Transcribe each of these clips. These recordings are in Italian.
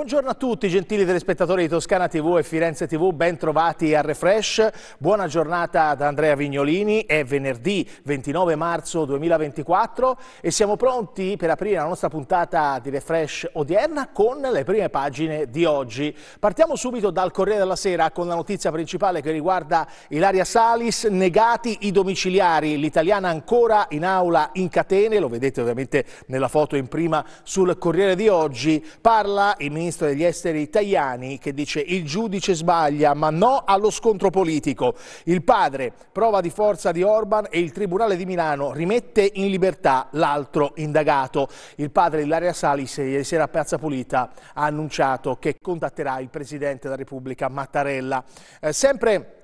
Buongiorno a tutti, gentili telespettatori di Toscana TV e Firenze TV, ben trovati a Refresh. Buona giornata da Andrea Vignolini, è venerdì 29 marzo 2024 e siamo pronti per aprire la nostra puntata di Refresh odierna con le prime pagine di oggi. Partiamo subito dal Corriere della Sera con la notizia principale che riguarda Ilaria Salis, negati i domiciliari, l'italiana ancora in aula in catene, lo vedete ovviamente nella foto in prima sul Corriere di oggi, parla il ministro ministro degli esteri Tajani che dice il giudice sbaglia ma no allo scontro politico. Il padre prova di forza di Orban e il Tribunale di Milano rimette in libertà l'altro indagato. Il padre Ilaria Salis ieri sera a Piazza Pulita ha annunciato che contatterà il Presidente della Repubblica Mattarella. Eh, sempre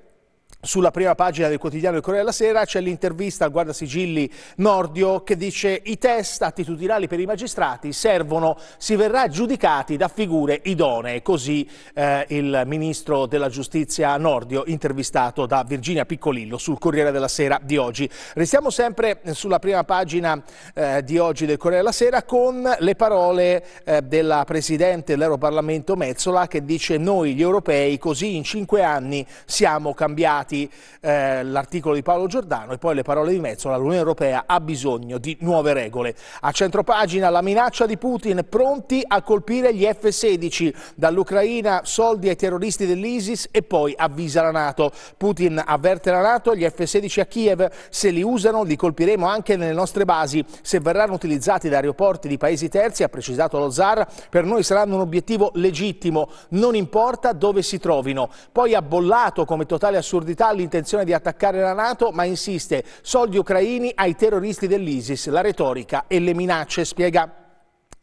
sulla prima pagina del quotidiano Il Corriere della Sera c'è l'intervista al guardasigilli Nordio che dice i test attitudinali per i magistrati servono, si verrà giudicati da figure idonee, così eh, il ministro della giustizia Nordio intervistato da Virginia Piccolillo sul Corriere della Sera di oggi. Restiamo sempre sulla prima pagina eh, di oggi del Corriere della Sera con le parole eh, della Presidente dell'Europarlamento Mezzola che dice noi gli europei così in cinque anni siamo cambiati citati eh, l'articolo di Paolo Giordano e poi le parole di Mezzola, l'Unione Europea ha bisogno di nuove regole. A centropagina la minaccia di Putin, pronti a colpire gli F-16, dall'Ucraina soldi ai terroristi dell'ISIS e poi avvisa la Nato. Putin avverte la Nato, gli F-16 a Kiev, se li usano li colpiremo anche nelle nostre basi, se verranno utilizzati da aeroporti di paesi terzi, ha precisato lo zar, per noi saranno un obiettivo legittimo, non importa dove si trovino. Poi ha bollato come totale assurdità autorità l'intenzione di attaccare la Nato, ma insiste soldi ucraini ai terroristi dell'ISIS, la retorica e le minacce, spiega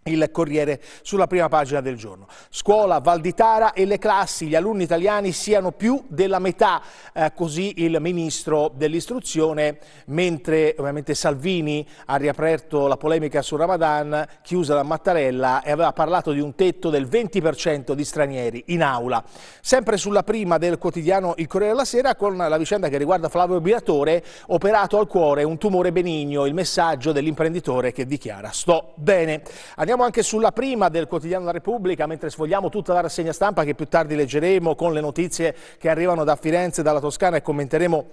il Corriere sulla prima pagina del giorno. Scuola, Val di Tara e le classi, gli alunni italiani siano più della metà, eh, così il Ministro dell'Istruzione, mentre ovviamente Salvini ha riaperto la polemica sul Ramadan, chiusa da Mattarella e aveva parlato di un tetto del 20% di stranieri in aula. Sempre sulla prima del quotidiano Il Corriere della Sera con la vicenda che riguarda Flavio Biratore, operato al cuore un tumore benigno, il messaggio dell'imprenditore che dichiara sto bene. Andiamo Torniamo anche sulla prima del quotidiano La Repubblica, mentre sfogliamo tutta la rassegna stampa che più tardi leggeremo con le notizie che arrivano da Firenze, dalla Toscana e commenteremo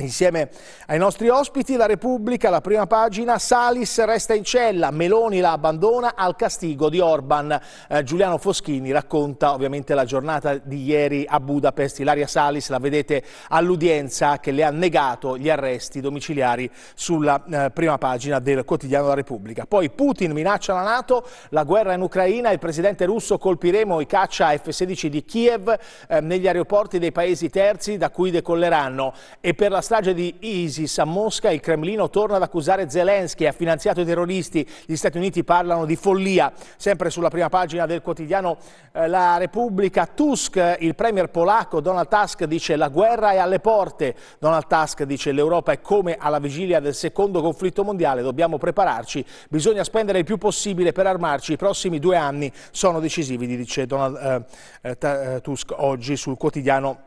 Insieme ai nostri ospiti, la Repubblica, la prima pagina, Salis resta in cella, Meloni la abbandona al castigo di Orban. Eh, Giuliano Foschini racconta ovviamente la giornata di ieri a Budapest. Ilaria Salis la vedete all'udienza che le ha negato gli arresti domiciliari sulla eh, prima pagina del quotidiano La Repubblica. Poi Putin minaccia la Nato, la guerra in Ucraina, il presidente russo colpiremo i caccia F-16 di Kiev eh, negli aeroporti dei paesi terzi da cui decolleranno e per la strage di ISIS a Mosca, il Cremlino torna ad accusare Zelensky, ha finanziato i terroristi, gli Stati Uniti parlano di follia. Sempre sulla prima pagina del quotidiano eh, La Repubblica, Tusk, il premier polacco Donald Tusk dice la guerra è alle porte. Donald Tusk dice l'Europa è come alla vigilia del secondo conflitto mondiale, dobbiamo prepararci, bisogna spendere il più possibile per armarci, i prossimi due anni sono decisivi, dice Donald eh, eh, eh Tusk oggi sul quotidiano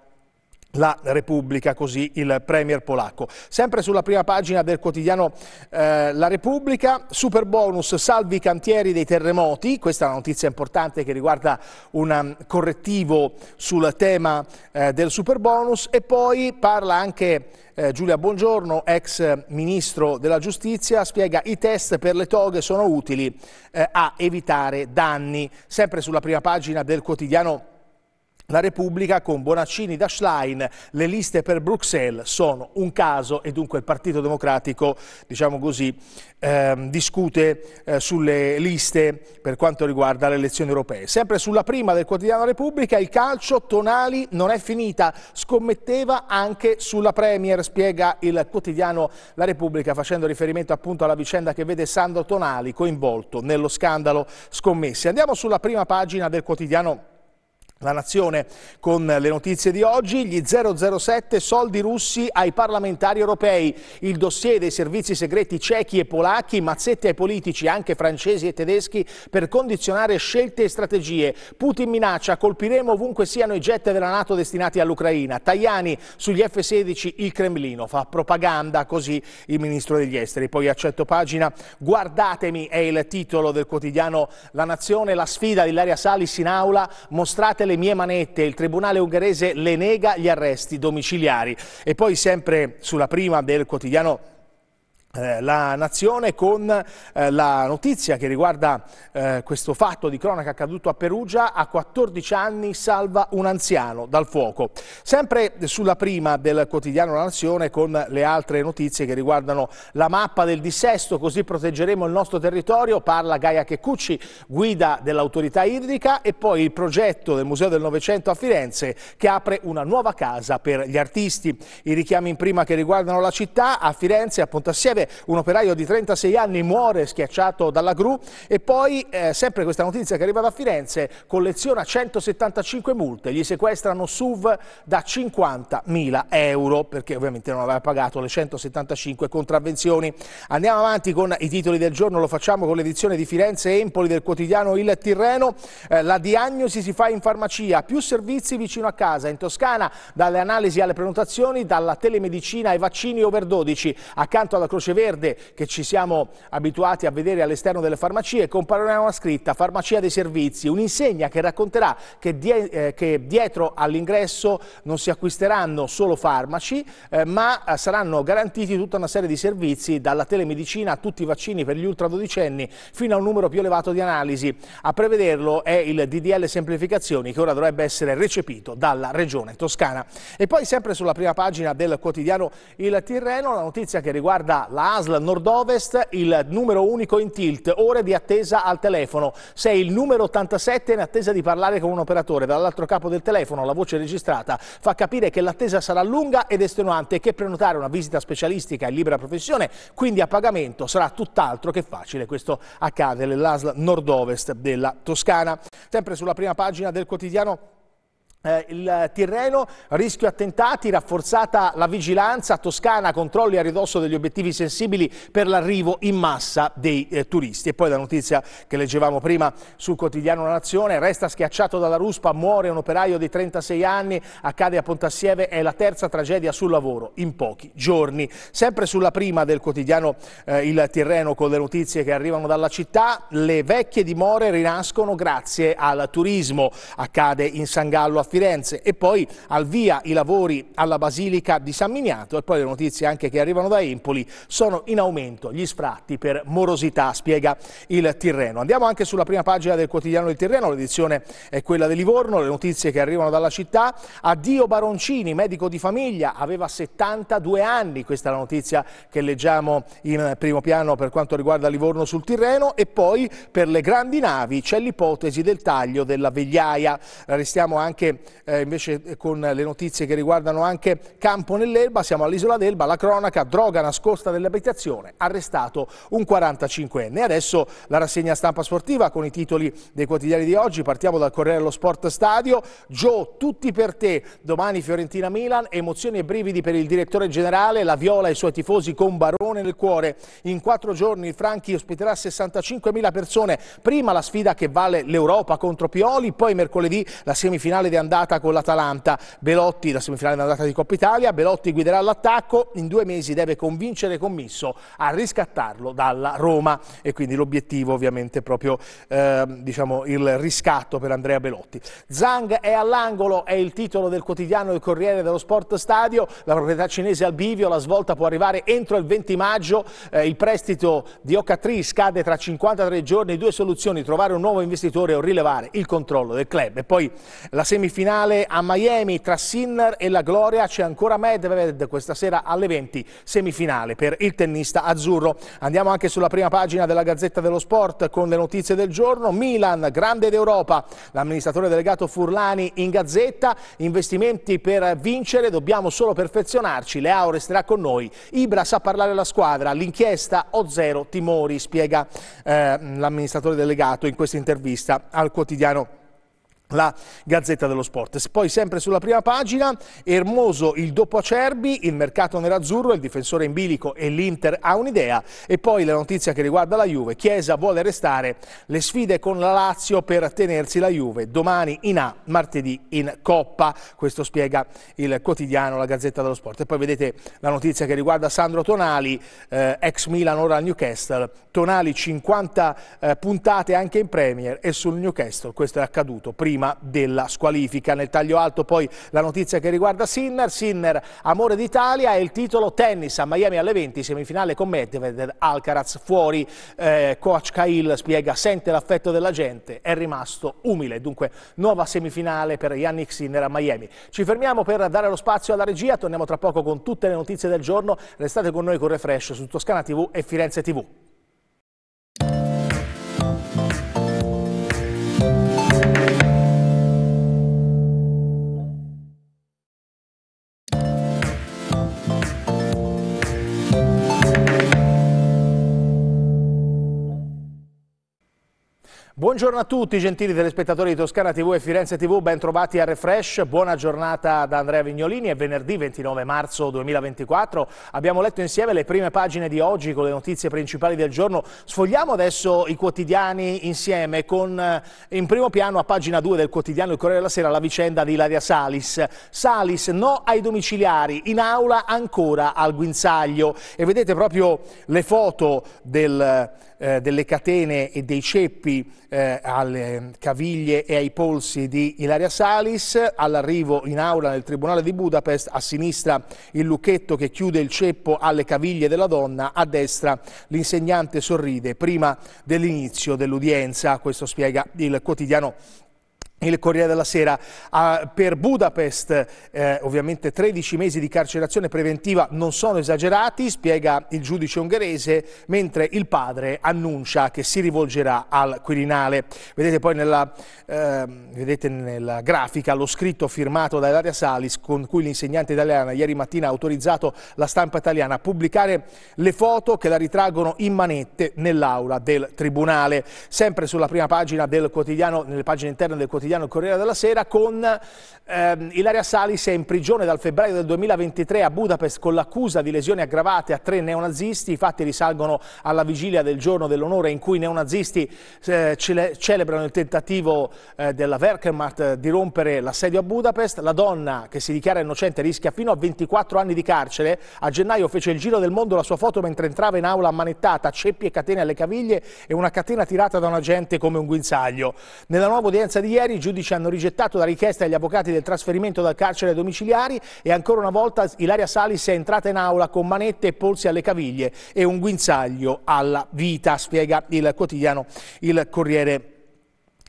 la Repubblica, così il premier polacco. Sempre sulla prima pagina del quotidiano eh, La Repubblica, super bonus salvi i cantieri dei terremoti, questa è una notizia importante che riguarda un um, correttivo sul tema eh, del super bonus e poi parla anche eh, Giulia Buongiorno, ex ministro della giustizia, spiega i test per le toghe sono utili eh, a evitare danni, sempre sulla prima pagina del quotidiano La la Repubblica con Bonaccini da Schlein, le liste per Bruxelles sono un caso e dunque il Partito Democratico, diciamo così, ehm, discute eh, sulle liste per quanto riguarda le elezioni europee. Sempre sulla prima del quotidiano Repubblica, il calcio Tonali non è finita, scommetteva anche sulla Premier, spiega il quotidiano La Repubblica facendo riferimento appunto alla vicenda che vede Sandro Tonali coinvolto nello scandalo scommesse. Andiamo sulla prima pagina del quotidiano la nazione con le notizie di oggi, gli 007 soldi russi ai parlamentari europei, il dossier dei servizi segreti cechi e polacchi, mazzette ai politici anche francesi e tedeschi per condizionare scelte e strategie. Putin minaccia, colpiremo ovunque siano i jet della Nato destinati all'Ucraina. Tajani sugli F-16, il Cremlino fa propaganda, così il ministro degli esteri. Poi accetto pagina, guardatemi è il titolo del quotidiano La Nazione, la sfida di Laria Salis in aula, mostrate le le mie manette, il tribunale ungherese le nega gli arresti domiciliari. E poi sempre sulla prima del quotidiano eh, la nazione con eh, la notizia che riguarda eh, questo fatto di cronaca accaduto a Perugia a 14 anni salva un anziano dal fuoco sempre sulla prima del quotidiano La Nazione con le altre notizie che riguardano la mappa del dissesto così proteggeremo il nostro territorio parla Gaia Checucci guida dell'autorità idrica e poi il progetto del Museo del Novecento a Firenze che apre una nuova casa per gli artisti i richiami in prima che riguardano la città a Firenze a Pontassieve Israele, un operaio di 36 anni muore schiacciato dalla gru e poi, eh, sempre questa notizia che arriva da Firenze, colleziona 175 multe, gli sequestrano SUV da 50.000 euro perché ovviamente non aveva pagato le 175 contravvenzioni. Andiamo avanti con i titoli del giorno, lo facciamo con l'edizione di Firenze Empoli del quotidiano Il Tirreno, eh, la diagnosi si fa in farmacia, più servizi vicino a casa, in Toscana dalle analisi alle prenotazioni, dalla telemedicina ai vaccini over 12, accanto alla croce croce verde che ci siamo abituati a vedere all'esterno delle farmacie comparirà una scritta farmacia dei servizi, un'insegna che racconterà che, die eh, che dietro all'ingresso non si acquisteranno solo farmaci eh, ma eh, saranno garantiti tutta una serie di servizi dalla telemedicina a tutti i vaccini per gli ultradodicenni fino a un numero più elevato di analisi. A prevederlo è il DDL semplificazioni che ora dovrebbe essere recepito dalla Regione Toscana. E poi sempre sulla prima pagina del quotidiano Il Tirreno la notizia che riguarda la la ASL Nord-Ovest, il numero unico in tilt, ore di attesa al telefono. Sei il numero 87 in attesa di parlare con un operatore. Dall'altro capo del telefono la voce registrata fa capire che l'attesa sarà lunga ed estenuante e che prenotare una visita specialistica in libera professione, quindi a pagamento, sarà tutt'altro che facile. Questo accade nell'ASL Nord-Ovest della Toscana. Sempre sulla prima pagina del quotidiano eh, il Tirreno, rischio attentati, rafforzata la vigilanza, Toscana controlli a ridosso degli obiettivi sensibili per l'arrivo in massa dei eh, turisti. E poi la notizia che leggevamo prima sul quotidiano La Nazione, resta schiacciato dalla ruspa, muore un operaio di 36 anni, accade a Pontassieve, è la terza tragedia sul lavoro in pochi giorni. Sempre sulla prima del quotidiano eh, Il Tirreno con le notizie che arrivano dalla città, le vecchie dimore rinascono grazie al turismo, accade in San Gallo a Firenze e poi al via i lavori alla Basilica di San Miniato e poi le notizie anche che arrivano da Empoli sono in aumento gli sfratti per morosità, spiega il Tirreno. Andiamo anche sulla prima pagina del quotidiano del Tirreno, l'edizione è quella di Livorno, le notizie che arrivano dalla città. Addio Baroncini, medico di famiglia, aveva 72 anni, questa è la notizia che leggiamo in primo piano per quanto riguarda Livorno sul Tirreno e poi per le grandi navi c'è l'ipotesi del taglio della vegliaia. Restiamo anche eh, invece eh, con le notizie che riguardano anche Campo nell'Elba, siamo all'isola d'Elba, la cronaca, droga nascosta nell'abitazione, arrestato un 45enne. Adesso la rassegna stampa sportiva con i titoli dei quotidiani di oggi, partiamo dal Corriere dello Sport Stadio, Gio, tutti per te, domani Fiorentina-Milan, emozioni e brividi per il direttore generale, la Viola e i suoi tifosi con Barone nel cuore, in quattro giorni il Franchi ospiterà 65.000 persone, prima la sfida che vale l'Europa contro Pioli, poi mercoledì la semifinale di Andrea andata con l'Atalanta, Belotti, la semifinale andata di Coppa Italia, Belotti guiderà l'attacco, in due mesi deve convincere Commisso a riscattarlo dalla Roma e quindi l'obiettivo ovviamente è proprio eh, diciamo, il riscatto per Andrea Belotti. Zhang è all'angolo, è il titolo del quotidiano del Corriere dello Sport Stadio, la proprietà cinese al bivio, la svolta può arrivare entro il 20 maggio, eh, il prestito di Ocatri scade tra 53 giorni, due soluzioni, trovare un nuovo investitore o rilevare il controllo del club e poi la semifinale finale a Miami tra Sinner e la Gloria. C'è ancora Medvedev questa sera alle 20, semifinale per il tennista azzurro. Andiamo anche sulla prima pagina della Gazzetta dello Sport con le notizie del giorno. Milan, grande d'Europa. L'amministratore delegato Furlani in Gazzetta. Investimenti per vincere, dobbiamo solo perfezionarci. Leao resterà con noi. Ibra sa parlare alla squadra. L'inchiesta o zero timori, spiega eh, l'amministratore delegato in questa intervista al quotidiano la Gazzetta dello Sport. Poi sempre sulla prima pagina, Ermoso il dopo Acerbi, il mercato nerazzurro, il difensore in bilico e l'Inter ha un'idea e poi la notizia che riguarda la Juve, Chiesa vuole restare le sfide con la Lazio per tenersi la Juve, domani in A, martedì in Coppa, questo spiega il quotidiano la Gazzetta dello Sport. E poi vedete la notizia che riguarda Sandro Tonali, eh, ex Milan ora al Newcastle, Tonali 50 eh, puntate anche in Premier e sul Newcastle, questo è accaduto prima prima della squalifica. Nel taglio alto poi la notizia che riguarda Sinner, Sinner amore d'Italia e il titolo tennis a Miami alle 20, semifinale con Medvedev, Alcaraz fuori, eh, coach Cahill spiega sente l'affetto della gente, è rimasto umile, dunque nuova semifinale per Yannick Sinner a Miami. Ci fermiamo per dare lo spazio alla regia, torniamo tra poco con tutte le notizie del giorno, restate con noi con Refresh su Toscana TV e Firenze TV. Buongiorno a tutti gentili telespettatori di Toscana TV e Firenze TV, ben trovati a Refresh, buona giornata da Andrea Vignolini, è venerdì 29 marzo 2024, abbiamo letto insieme le prime pagine di oggi con le notizie principali del giorno, sfogliamo adesso i quotidiani insieme con eh, in primo piano a pagina 2 del quotidiano Il Corriere della Sera la vicenda di Ilaria Salis, Salis no ai domiciliari, in aula ancora al guinzaglio e vedete proprio le foto del, eh, delle catene e dei ceppi eh, alle caviglie e ai polsi di Ilaria Salis, all'arrivo in aula nel Tribunale di Budapest, a sinistra il lucchetto che chiude il ceppo alle caviglie della donna, a destra l'insegnante sorride prima dell'inizio dell'udienza, questo spiega il quotidiano il Corriere della Sera ah, per Budapest, eh, ovviamente 13 mesi di carcerazione preventiva non sono esagerati, spiega il giudice ungherese, mentre il padre annuncia che si rivolgerà al Quirinale. Vedete poi nella, eh, vedete nella grafica lo scritto firmato da Ilaria Salis con cui l'insegnante italiana ieri mattina ha autorizzato la stampa italiana a pubblicare le foto che la ritraggono in manette nell'aula del Tribunale. Sempre sulla prima pagina del quotidiano, nelle pagine interne del quotidiano quotidiano Corriere della Sera, con ehm, Ilaria Salis è in prigione dal febbraio del 2023 a Budapest con l'accusa di lesioni aggravate a tre neonazisti. I fatti risalgono alla vigilia del giorno dell'onore in cui i neonazisti eh, cele celebrano il tentativo eh, della Wehrmacht di rompere l'assedio a Budapest. La donna, che si dichiara innocente, rischia fino a 24 anni di carcere. A gennaio fece il giro del mondo la sua foto mentre entrava in aula ammanettata, ceppi e catene alle caviglie e una catena tirata da un agente come un guinzaglio. Nella nuova udienza di ieri giudici hanno rigettato la richiesta degli avvocati del trasferimento dal carcere ai domiciliari e ancora una volta Ilaria Salis è entrata in aula con manette e polsi alle caviglie e un guinzaglio alla vita, spiega il quotidiano Il Corriere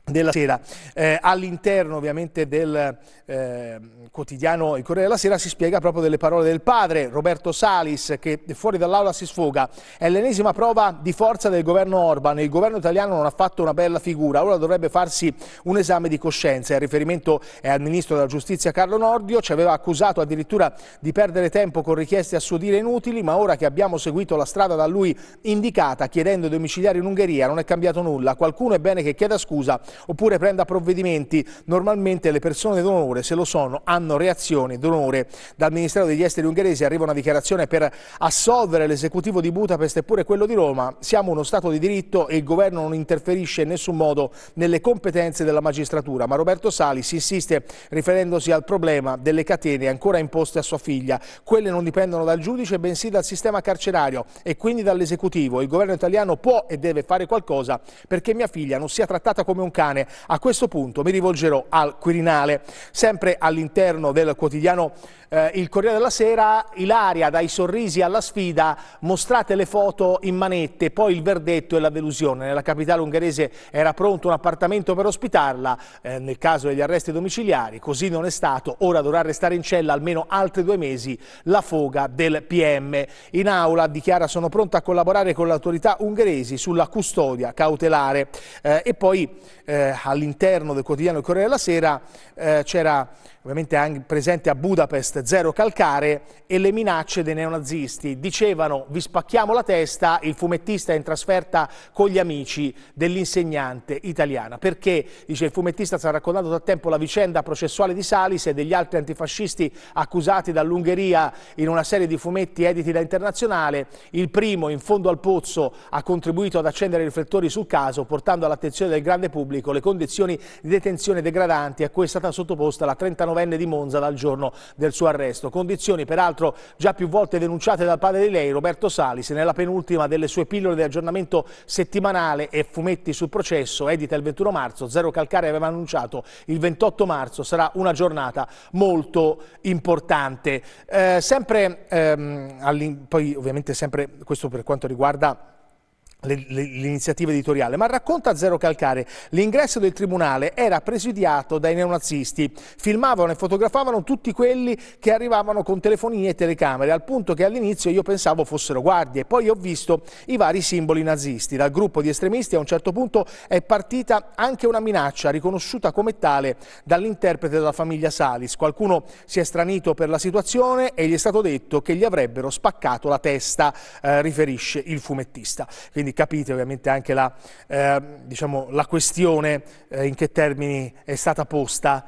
della sera. Eh, all'interno ovviamente del eh, quotidiano Il Corriere della Sera si spiega proprio delle parole del padre Roberto Salis che fuori dall'aula si sfoga. È l'ennesima prova di forza del governo Orban. Il governo italiano non ha fatto una bella figura, ora dovrebbe farsi un esame di coscienza. Il riferimento è al ministro della giustizia Carlo Nordio, ci aveva accusato addirittura di perdere tempo con richieste a suo dire inutili, ma ora che abbiamo seguito la strada da lui indicata chiedendo domiciliari in Ungheria non è cambiato nulla. Qualcuno è bene che chieda scusa oppure prenda provvedimenti. Normalmente le persone d'onore, se lo sono, hanno reazioni d'onore. Dal Ministero degli Esteri ungherese arriva una dichiarazione per assolvere l'esecutivo di Budapest e pure quello di Roma. Siamo uno Stato di diritto e il governo non interferisce in nessun modo nelle competenze della magistratura, ma Roberto Sali si insiste riferendosi al problema delle catene ancora imposte a sua figlia. Quelle non dipendono dal giudice, bensì dal sistema carcerario e quindi dall'esecutivo. Il governo italiano può e deve fare qualcosa perché mia figlia non sia trattata come un caso Toscane. A questo punto mi rivolgerò al Quirinale, sempre all'interno del quotidiano eh, il Corriere della Sera, Ilaria dai sorrisi alla sfida, mostrate le foto in manette, poi il verdetto e la delusione. Nella capitale ungherese era pronto un appartamento per ospitarla, eh, nel caso degli arresti domiciliari, così non è stato, ora dovrà restare in cella almeno altri due mesi la foga del PM. In aula dichiara sono pronta a collaborare con le autorità ungheresi sulla custodia cautelare. Eh, e poi eh, all'interno del quotidiano Il Corriere della Sera eh, c'era ovviamente anche presente a Budapest, zero calcare, e le minacce dei neonazisti. Dicevano vi spacchiamo la testa, il fumettista è in trasferta con gli amici dell'insegnante italiana. Perché, dice il fumettista, sta raccontando da tempo la vicenda processuale di Salis e degli altri antifascisti accusati dall'Ungheria in una serie di fumetti editi da Internazionale. Il primo, in fondo al pozzo, ha contribuito ad accendere i riflettori sul caso, portando all'attenzione del grande pubblico le condizioni di detenzione degradanti a cui è stata sottoposta la 39 49enne di Monza dal giorno del suo arresto. Condizioni peraltro già più volte denunciate dal padre di lei, Roberto Salis, nella penultima delle sue pillole di aggiornamento settimanale e fumetti sul processo, edita il 21 marzo, Zero Calcare aveva annunciato il 28 marzo, sarà una giornata molto importante. Eh, sempre, ehm, poi ovviamente sempre questo per quanto riguarda l'iniziativa editoriale, ma racconta Zero Calcare, l'ingresso del tribunale era presidiato dai neonazisti, filmavano e fotografavano tutti quelli che arrivavano con telefonie e telecamere, al punto che all'inizio io pensavo fossero guardie, poi ho visto i vari simboli nazisti, dal gruppo di estremisti a un certo punto è partita anche una minaccia riconosciuta come tale dall'interprete della famiglia Salis, qualcuno si è stranito per la situazione e gli è stato detto che gli avrebbero spaccato la testa, eh, riferisce il fumettista. Quindi capite ovviamente anche la, eh, diciamo, la questione eh, in che termini è stata posta.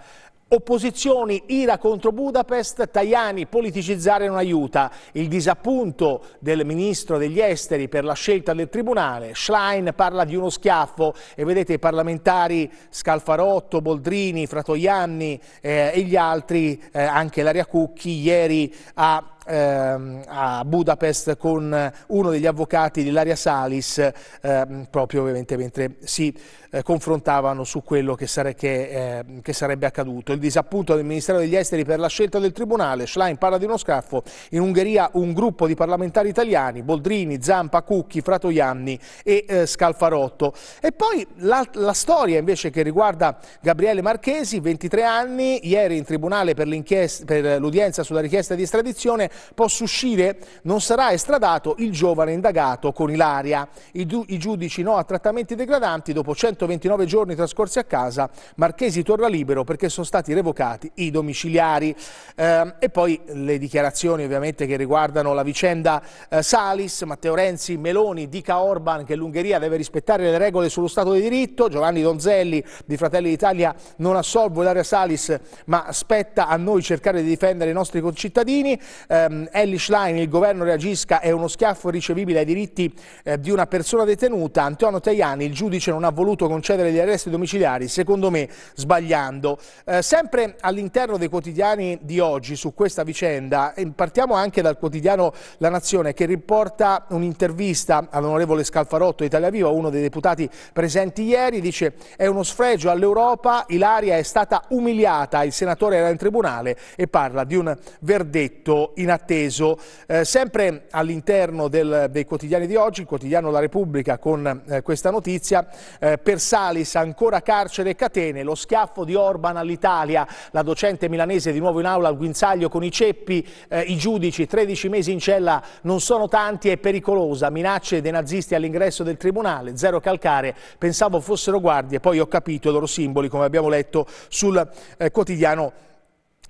Opposizioni, ira contro Budapest, Tajani, politicizzare non aiuta. Il disappunto del ministro degli esteri per la scelta del tribunale. Schlein parla di uno schiaffo e vedete i parlamentari Scalfarotto, Boldrini, Fratoianni eh, e gli altri, eh, anche Laria Cucchi, ieri ha ehm, a Budapest con uno degli avvocati di Laria Salis, ehm, proprio ovviamente mentre si eh, confrontavano su quello che, sare che, eh, che, sarebbe accaduto. Il disappunto del Ministero degli Esteri per la scelta del Tribunale, Schlein parla di uno scaffo, in Ungheria un gruppo di parlamentari italiani, Boldrini, Zampa, Cucchi, Fratoianni e eh, Scalfarotto. E poi la, la storia invece che riguarda Gabriele Marchesi, 23 anni, ieri in Tribunale per l'udienza sulla richiesta di estradizione, possa uscire, non sarà estradato il giovane indagato con Ilaria. I, i giudici no a trattamenti degradanti, dopo 129 giorni trascorsi a casa, Marchesi torna libero perché sono stati revocati i domiciliari. Eh, e poi le dichiarazioni ovviamente che riguardano la vicenda eh, Salis, Matteo Renzi, Meloni, Dica Orban che l'Ungheria deve rispettare le regole sullo Stato di diritto, Giovanni Donzelli di Fratelli d'Italia non assolvo Ilaria Salis ma spetta a noi cercare di difendere i nostri concittadini. Eh, ehm, Ellis Line il governo reagisca è uno schiaffo ricevibile ai diritti eh, di una persona detenuta, Antonio Tajani, il giudice non ha voluto concedere gli arresti domiciliari, secondo me sbagliando. Eh, sempre all'interno dei quotidiani di oggi su questa vicenda, partiamo anche dal quotidiano La Nazione che riporta un'intervista all'onorevole Scalfarotto Italia Viva, uno dei deputati presenti ieri, dice è uno sfregio all'Europa, Ilaria è stata umiliata, il senatore era in tribunale e parla di un verdetto inadeguato inatteso. Eh, sempre all'interno dei quotidiani di oggi, il quotidiano La Repubblica con eh, questa notizia, eh, per Salis ancora carcere e catene, lo schiaffo di Orban all'Italia, la docente milanese di nuovo in aula al guinzaglio con i ceppi, eh, i giudici 13 mesi in cella non sono tanti, è pericolosa, minacce dei nazisti all'ingresso del tribunale, zero calcare, pensavo fossero guardie, poi ho capito i loro simboli come abbiamo letto sul eh, quotidiano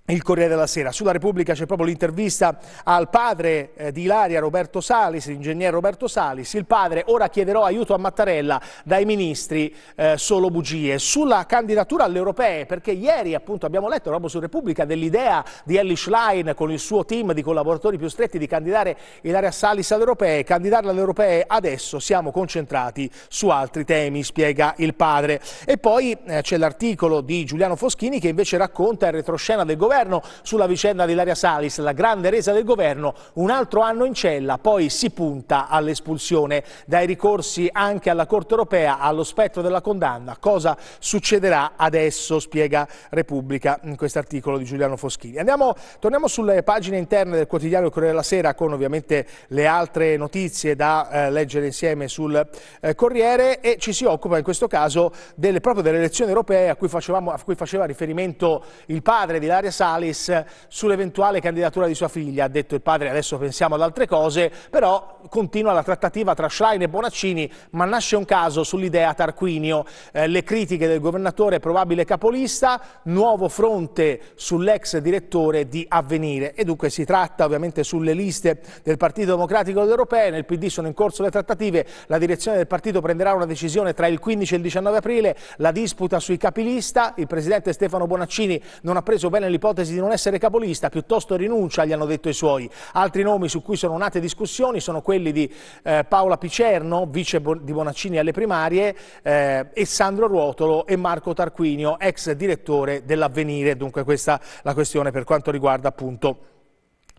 il Corriere della Sera. Sulla Repubblica c'è proprio l'intervista al padre eh, di Ilaria, Roberto Salis, l'ingegnere Roberto Salis. Il padre ora chiederò aiuto a Mattarella dai ministri eh, solo bugie. Sulla candidatura alle europee, perché ieri appunto abbiamo letto proprio su Repubblica dell'idea di Ellie Schlein con il suo team di collaboratori più stretti di candidare Ilaria Salis alle europee. Candidarla alle europee adesso siamo concentrati su altri temi, spiega il padre. E poi eh, c'è l'articolo di Giuliano Foschini che invece racconta il retroscena del governo governo. Sulla vicenda di Ilaria Salis, la grande resa del governo, un altro anno in cella, poi si punta all'espulsione. Dai ricorsi anche alla Corte Europea, allo spettro della condanna, cosa succederà adesso, spiega Repubblica in questo articolo di Giuliano Foschini. Andiamo, torniamo sulle pagine interne del quotidiano Corriere della Sera con ovviamente le altre notizie da eh, leggere insieme sul eh, Corriere e ci si occupa in questo caso delle, proprio delle elezioni europee a cui, facevamo, a cui faceva riferimento il padre di Ilaria Salis Salis sull'eventuale candidatura di sua figlia. Ha detto il padre, adesso pensiamo ad altre cose, però continua la trattativa tra Schlein e Bonaccini, ma nasce un caso sull'idea Tarquinio. Eh, le critiche del governatore probabile capolista, nuovo fronte sull'ex direttore di Avvenire. E dunque si tratta ovviamente sulle liste del Partito Democratico Europeo, nel PD sono in corso le trattative, la direzione del partito prenderà una decisione tra il 15 e il 19 aprile, la disputa sui capilista, il presidente Stefano Bonaccini non ha preso bene l'ipotesi l'ipotesi di non essere capolista, piuttosto rinuncia, gli hanno detto i suoi. Altri nomi su cui sono nate discussioni sono quelli di eh, Paola Picerno, vice di Bonaccini alle primarie, eh, e Sandro Ruotolo e Marco Tarquinio, ex direttore dell'Avvenire. Dunque questa è la questione per quanto riguarda appunto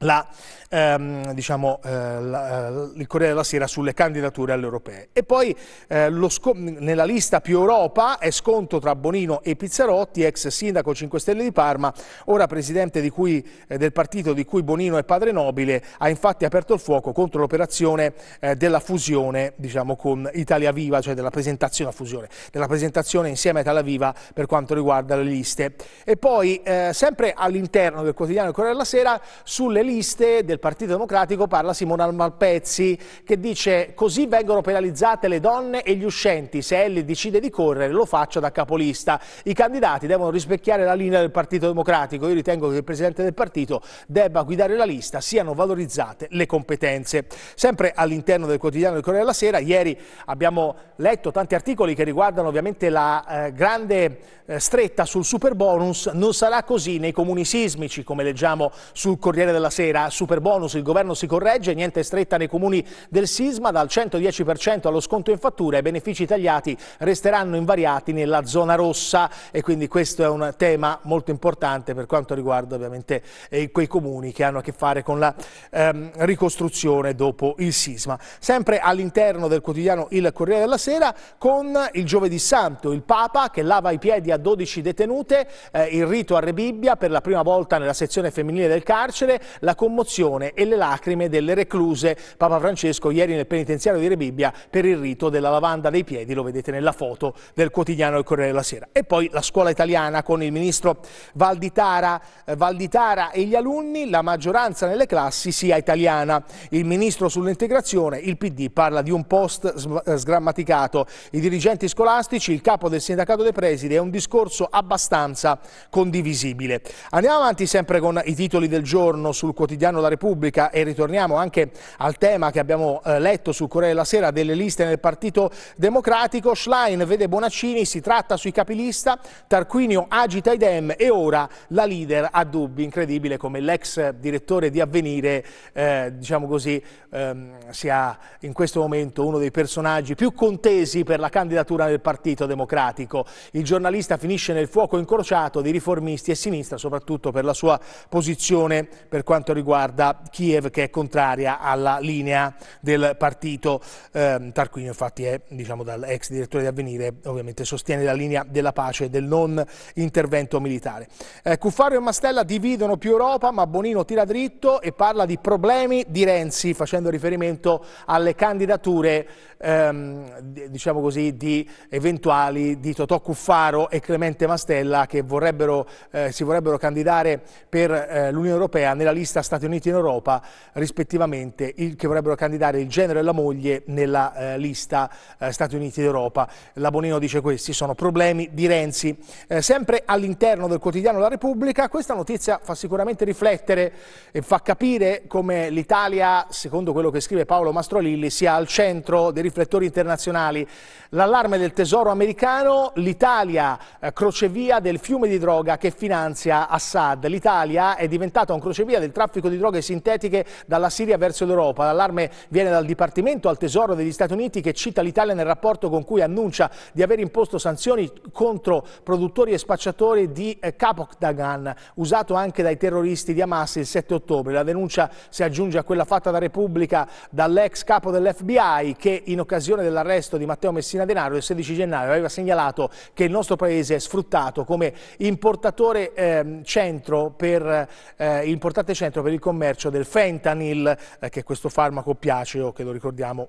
la, ehm, diciamo, eh, la, eh, il Corriere della Sera sulle candidature alle europee. E poi eh, nella lista più Europa è sconto tra Bonino e Pizzarotti, ex sindaco 5 Stelle di Parma, ora presidente cui, eh, del partito di cui Bonino è padre nobile, ha infatti aperto il fuoco contro l'operazione eh, della fusione diciamo, con Italia Viva, cioè della presentazione, fusione, della presentazione insieme a Italia Viva per quanto riguarda le liste. E poi eh, sempre all'interno del quotidiano Il Corriere della Sera sulle liste del Partito Democratico parla Simona Malpezzi che dice così vengono penalizzate le donne e gli uscenti, se Elli decide di correre lo faccia da capolista. I candidati devono rispecchiare la linea del Partito Democratico, io ritengo che il Presidente del Partito debba guidare la lista, siano valorizzate le competenze. Sempre all'interno del quotidiano del Corriere della Sera, ieri abbiamo letto tanti articoli che riguardano ovviamente la eh, grande eh, stretta sul super bonus, non sarà così nei comuni sismici come leggiamo sul Corriere della Sera stasera. Super bonus, il governo si corregge, niente stretta nei comuni del sisma, dal 110% allo sconto in fattura i benefici tagliati resteranno invariati nella zona rossa e quindi questo è un tema molto importante per quanto riguarda ovviamente eh, quei comuni che hanno a che fare con la ehm, ricostruzione dopo il sisma. Sempre all'interno del quotidiano Il Corriere della Sera con il giovedì santo, il Papa che lava i piedi a 12 detenute, eh, il rito a Rebibbia per la prima volta nella sezione femminile del carcere, la commozione e le lacrime delle recluse. Papa Francesco ieri nel penitenziario di Rebibbia per il rito della lavanda dei piedi, lo vedete nella foto del quotidiano Il Corriere della Sera. E poi la scuola italiana con il ministro Valditara, eh, Valditara e gli alunni, la maggioranza nelle classi sia italiana. Il ministro sull'integrazione, il PD parla di un post eh, sgrammaticato. I dirigenti scolastici, il capo del sindacato dei presidi è un discorso abbastanza condivisibile. Andiamo avanti sempre con i titoli del giorno sul quotidiano La Repubblica e ritorniamo anche al tema che abbiamo eh, letto sul Corriere della Sera delle liste nel Partito Democratico. Schlein vede Bonaccini, si tratta sui capilista, Tarquinio agita i Dem e ora la leader ha dubbi. Incredibile come l'ex direttore di Avvenire, eh, diciamo così, ehm, sia in questo momento uno dei personaggi più contesi per la candidatura del Partito Democratico. Il giornalista finisce nel fuoco incrociato di riformisti e sinistra, soprattutto per la sua posizione per quanto riguarda Kiev, che è contraria alla linea del partito. Eh, Tarquinio, infatti, è diciamo, ex direttore di Avvenire, ovviamente sostiene la linea della pace e del non intervento militare. Eh, Cuffario e Mastella dividono più Europa, ma Bonino tira dritto e parla di problemi di Renzi, facendo riferimento riferimento alle candidature ehm, diciamo così, di eventuali di Totò Cuffaro e Clemente Mastella che vorrebbero, eh, si vorrebbero candidare per eh, l'Unione Europea nella lista Stati Uniti in Europa rispettivamente il, che vorrebbero candidare il genero e la moglie nella eh, lista eh, Stati Uniti d'Europa. La Bonino dice questi sono problemi di Renzi. Eh, sempre all'interno del quotidiano La Repubblica questa notizia fa sicuramente riflettere e fa capire come l'Italia, secondo quello che scrive Paolo Mastrolilli sia al centro dei riflettori internazionali. L'allarme del tesoro americano, l'Italia eh, crocevia del fiume di droga che finanzia Assad. L'Italia è diventata un crocevia del traffico di droghe sintetiche dalla Siria verso l'Europa. L'allarme viene dal Dipartimento al Tesoro degli Stati Uniti che cita l'Italia nel rapporto con cui annuncia di aver imposto sanzioni contro produttori e spacciatori di eh, Kapokdagan, usato anche dai terroristi di Hamas il 7 ottobre. La denuncia si aggiunge a quella fatta da Repubblica dall'ex capo dell'FBI che in occasione dell'arresto di Matteo Messina Denaro il 16 gennaio aveva segnalato che il nostro paese è sfruttato come importatore, eh, centro, per, eh, importante centro per il commercio del fentanyl, eh, che è questo farmaco piaceo che lo ricordiamo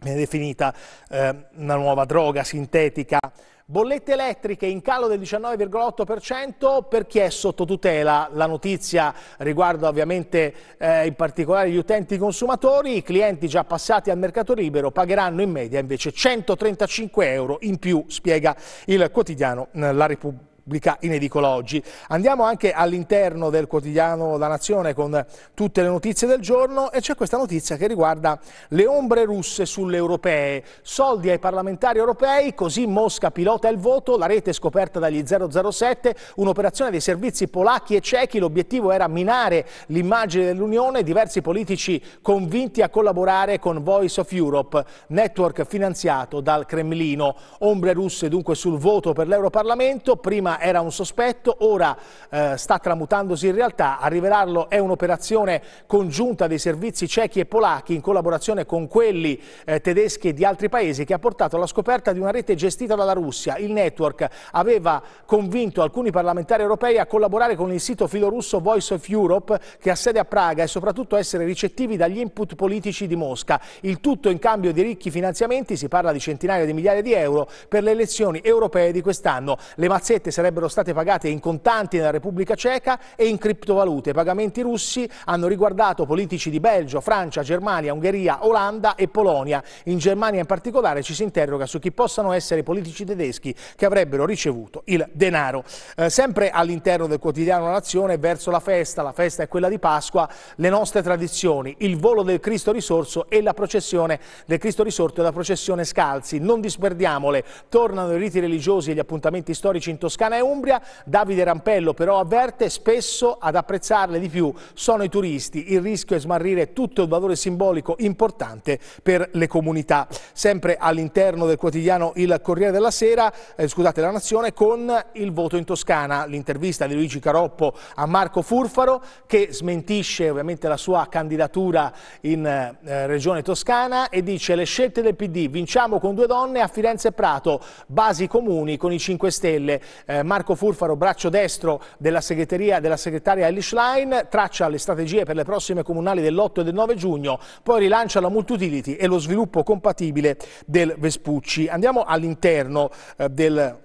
viene definita ehm, una nuova droga sintetica Bollette elettriche in calo del 19,8% per chi è sotto tutela. La notizia riguarda ovviamente eh, in particolare gli utenti consumatori. I clienti già passati al mercato libero pagheranno in media invece 135 euro in più, spiega il quotidiano eh, La Repubblica pubblica in edicola oggi. Andiamo anche all'interno del quotidiano La Nazione con tutte le notizie del giorno e c'è questa notizia che riguarda le ombre russe sulle europee. Soldi ai parlamentari europei, così Mosca pilota il voto, la rete scoperta dagli 007, un'operazione dei servizi polacchi e cechi, l'obiettivo era minare l'immagine dell'Unione, diversi politici convinti a collaborare con Voice of Europe, network finanziato dal Cremlino. Ombre russe dunque sul voto per l'Europarlamento, prima era un sospetto, ora eh, sta tramutandosi in realtà. A rivelarlo è un'operazione congiunta dei servizi cechi e polacchi in collaborazione con quelli eh, tedeschi e di altri paesi che ha portato alla scoperta di una rete gestita dalla Russia. Il network aveva convinto alcuni parlamentari europei a collaborare con il sito filorusso Voice of Europe che ha sede a Praga e soprattutto essere ricettivi dagli input politici di Mosca. Il tutto in cambio di ricchi finanziamenti, si parla di centinaia di migliaia di euro, per le elezioni europee di quest'anno. Le mazzette saranno sarebbero state pagate in contanti nella Repubblica Ceca e in criptovalute. I pagamenti russi hanno riguardato politici di Belgio, Francia, Germania, Ungheria, Olanda e Polonia. In Germania in particolare ci si interroga su chi possano essere i politici tedeschi che avrebbero ricevuto il denaro. Eh, sempre all'interno del quotidiano Nazione verso la festa, la festa è quella di Pasqua, le nostre tradizioni, il volo del Cristo risorso e la processione del Cristo risorto e la processione scalzi. Non disperdiamole, tornano i riti religiosi e gli appuntamenti storici in Toscana Toscana e Umbria, Davide Rampello però avverte spesso ad apprezzarle di più sono i turisti, il rischio è smarrire tutto il valore simbolico importante per le comunità. Sempre all'interno del quotidiano Il Corriere della Sera, eh, scusate la Nazione, con il voto in Toscana, l'intervista di Luigi Caroppo a Marco Furfaro che smentisce ovviamente la sua candidatura in eh, regione toscana e dice le scelte del PD, vinciamo con due donne a Firenze e Prato, basi comuni con i 5 Stelle. Eh, Marco Furfaro, braccio destro della, della segretaria Ellie Schlein, traccia le strategie per le prossime comunali dell'8 e del 9 giugno, poi rilancia la multutility e lo sviluppo compatibile del Vespucci. Andiamo all'interno eh, del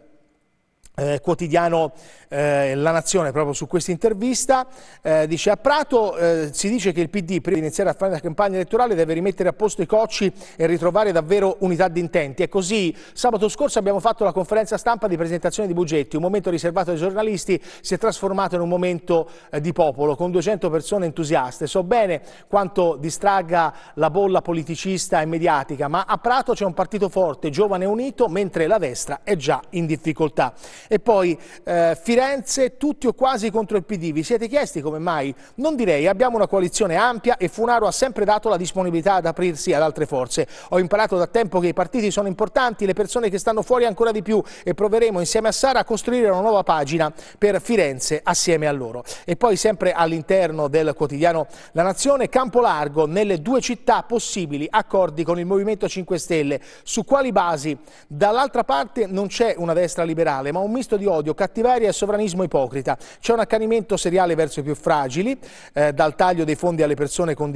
eh, quotidiano eh, La Nazione proprio su questa intervista, eh, dice a Prato eh, si dice che il PD prima di iniziare a fare la campagna elettorale deve rimettere a posto i cocci e ritrovare davvero unità di intenti. E così sabato scorso abbiamo fatto la conferenza stampa di presentazione di Bugetti, un momento riservato ai giornalisti si è trasformato in un momento eh, di popolo con 200 persone entusiaste. So bene quanto distragga la bolla politicista e mediatica, ma a Prato c'è un partito forte, giovane e unito, mentre la destra è già in difficoltà. E poi eh, Firenze, tutti o quasi contro il PD. Vi siete chiesti come mai? Non direi, abbiamo una coalizione ampia e Funaro ha sempre dato la disponibilità ad aprirsi ad altre forze. Ho imparato da tempo che i partiti sono importanti, le persone che stanno fuori ancora di più e proveremo insieme a Sara a costruire una nuova pagina per Firenze assieme a loro. E poi sempre all'interno del quotidiano La Nazione, campo largo nelle due città possibili accordi con il Movimento 5 Stelle. Su quali basi? Dall'altra parte non c'è una destra liberale, ma un un misto di odio, cattiveria e sovranismo ipocrita. C'è un accanimento seriale verso i più fragili, eh, dal taglio dei fondi alle persone con,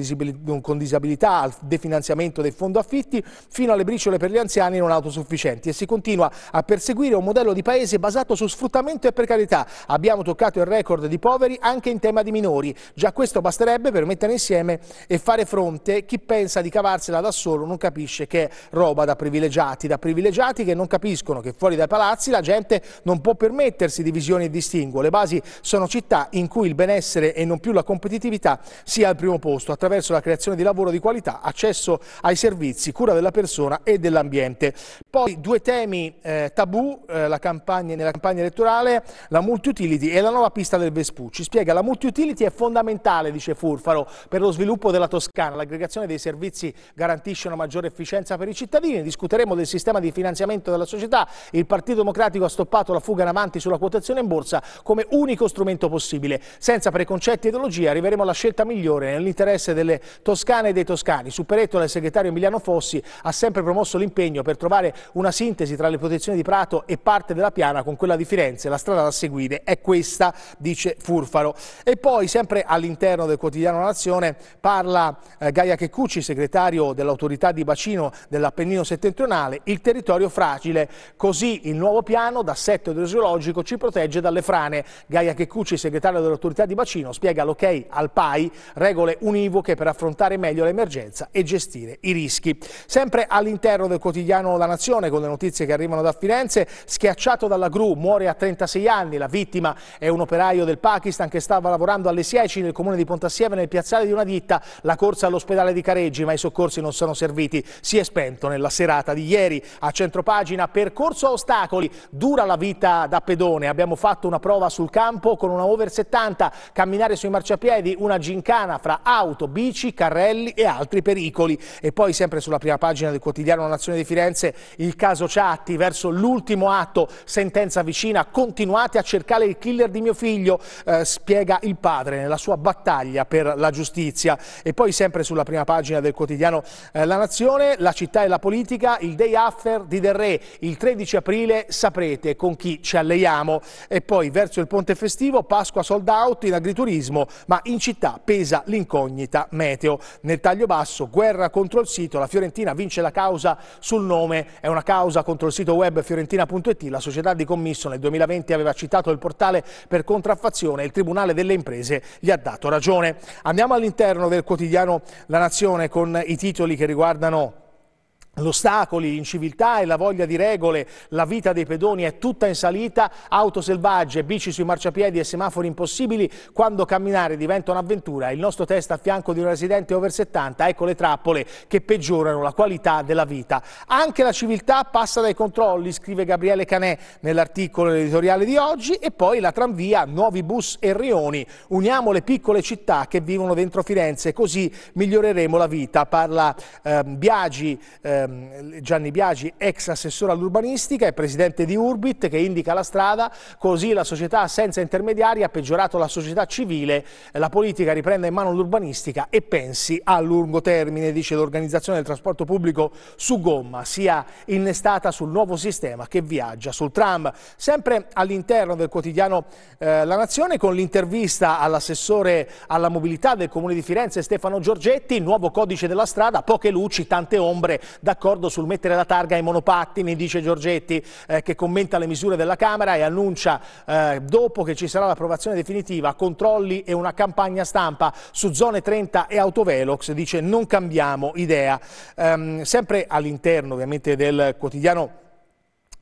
con, disabilità, al definanziamento del fondo affitti, fino alle briciole per gli anziani non autosufficienti. E si continua a perseguire un modello di paese basato su sfruttamento e precarietà. Abbiamo toccato il record di poveri anche in tema di minori. Già questo basterebbe per mettere insieme e fare fronte chi pensa di cavarsela da solo non capisce che è roba da privilegiati, da privilegiati che non capiscono che fuori dai palazzi la gente non può permettersi divisioni e distinguo. Le basi sono città in cui il benessere e non più la competitività sia al primo posto, attraverso la creazione di lavoro di qualità, accesso ai servizi, cura della persona e dell'ambiente. Poi due temi eh, tabù eh, la campagna, nella campagna elettorale, la multi-utility e la nuova pista del Vespucci. Spiega, la multi-utility è fondamentale, dice Furfaro, per lo sviluppo della Toscana. L'aggregazione dei servizi garantisce una maggiore efficienza per i cittadini. Discuteremo del sistema di finanziamento della società. Il Partito Democratico ha stoppato la fuga in avanti sulla quotazione in borsa come unico strumento possibile. Senza preconcetti e ideologie arriveremo alla scelta migliore nell'interesse delle toscane e dei toscani. Superetto Perettola il segretario Emiliano Fossi ha sempre promosso l'impegno per trovare una sintesi tra le protezioni di Prato e parte della piana con quella di Firenze. La strada da seguire è questa, dice Furfaro. E poi sempre all'interno del quotidiano Nazione parla eh, Gaia Checcucci, segretario dell'autorità di bacino dell'Appennino settentrionale, il territorio fragile. Così il nuovo piano da 7 pacchetto idrogeologico ci protegge dalle frane. Gaia Checcucci, segretario dell'autorità di bacino, spiega l'ok al PAI, regole univoche per affrontare meglio l'emergenza e gestire i rischi. Sempre all'interno del quotidiano La Nazione, con le notizie che arrivano da Firenze, schiacciato dalla gru, muore a 36 anni, la vittima è un operaio del Pakistan che stava lavorando alle 10 nel comune di Pontassieve nel piazzale di una ditta, la corsa all'ospedale di Careggi, ma i soccorsi non sono serviti, si è spento nella serata di ieri. A centropagina, percorso a ostacoli, dura la vita partita da pedone, abbiamo fatto una prova sul campo con una over 70, camminare sui marciapiedi, una gincana fra auto, bici, carrelli e altri pericoli. E poi sempre sulla prima pagina del quotidiano La Nazione di Firenze il caso Ciatti verso l'ultimo atto, sentenza vicina, continuate a cercare il killer di mio figlio, eh, spiega il padre nella sua battaglia per la giustizia. E poi sempre sulla prima pagina del quotidiano eh, La Nazione, la città e la politica, il day after di Del Re, il 13 aprile saprete con chi chi ci alleiamo e poi verso il ponte festivo Pasqua sold out in agriturismo ma in città pesa l'incognita meteo. Nel taglio basso guerra contro il sito, la Fiorentina vince la causa sul nome, è una causa contro il sito web fiorentina.it, la società di commisso nel 2020 aveva citato il portale per contraffazione e il Tribunale delle Imprese gli ha dato ragione. Andiamo all'interno del quotidiano La Nazione con i titoli che riguardano L'ostacoli, l'inciviltà e la voglia di regole, la vita dei pedoni è tutta in salita, auto selvagge, bici sui marciapiedi e semafori impossibili, quando camminare diventa un'avventura, il nostro test a fianco di un residente over 70, ecco le trappole che peggiorano la qualità della vita. Anche la civiltà passa dai controlli, scrive Gabriele Canè nell'articolo editoriale di oggi, e poi la tranvia, nuovi bus e rioni, uniamo le piccole città che vivono dentro Firenze, così miglioreremo la vita, parla eh, Biagi. Eh, Ehm, Gianni Biagi, ex assessore all'urbanistica e presidente di Urbit, che indica la strada, così la società senza intermediari ha peggiorato la società civile, la politica riprende in mano l'urbanistica e pensi a lungo termine, dice l'organizzazione del trasporto pubblico su gomma, sia innestata sul nuovo sistema che viaggia sul tram. Sempre all'interno del quotidiano eh, La Nazione, con l'intervista all'assessore alla mobilità del Comune di Firenze, Stefano Giorgetti, il nuovo codice della strada, poche luci, tante ombre da d'accordo sul mettere la targa ai monopattini, dice Giorgetti, eh, che commenta le misure della Camera e annuncia eh, dopo che ci sarà l'approvazione definitiva controlli e una campagna stampa su zone 30 e autovelox, dice non cambiamo idea. Ehm, sempre all'interno ovviamente del quotidiano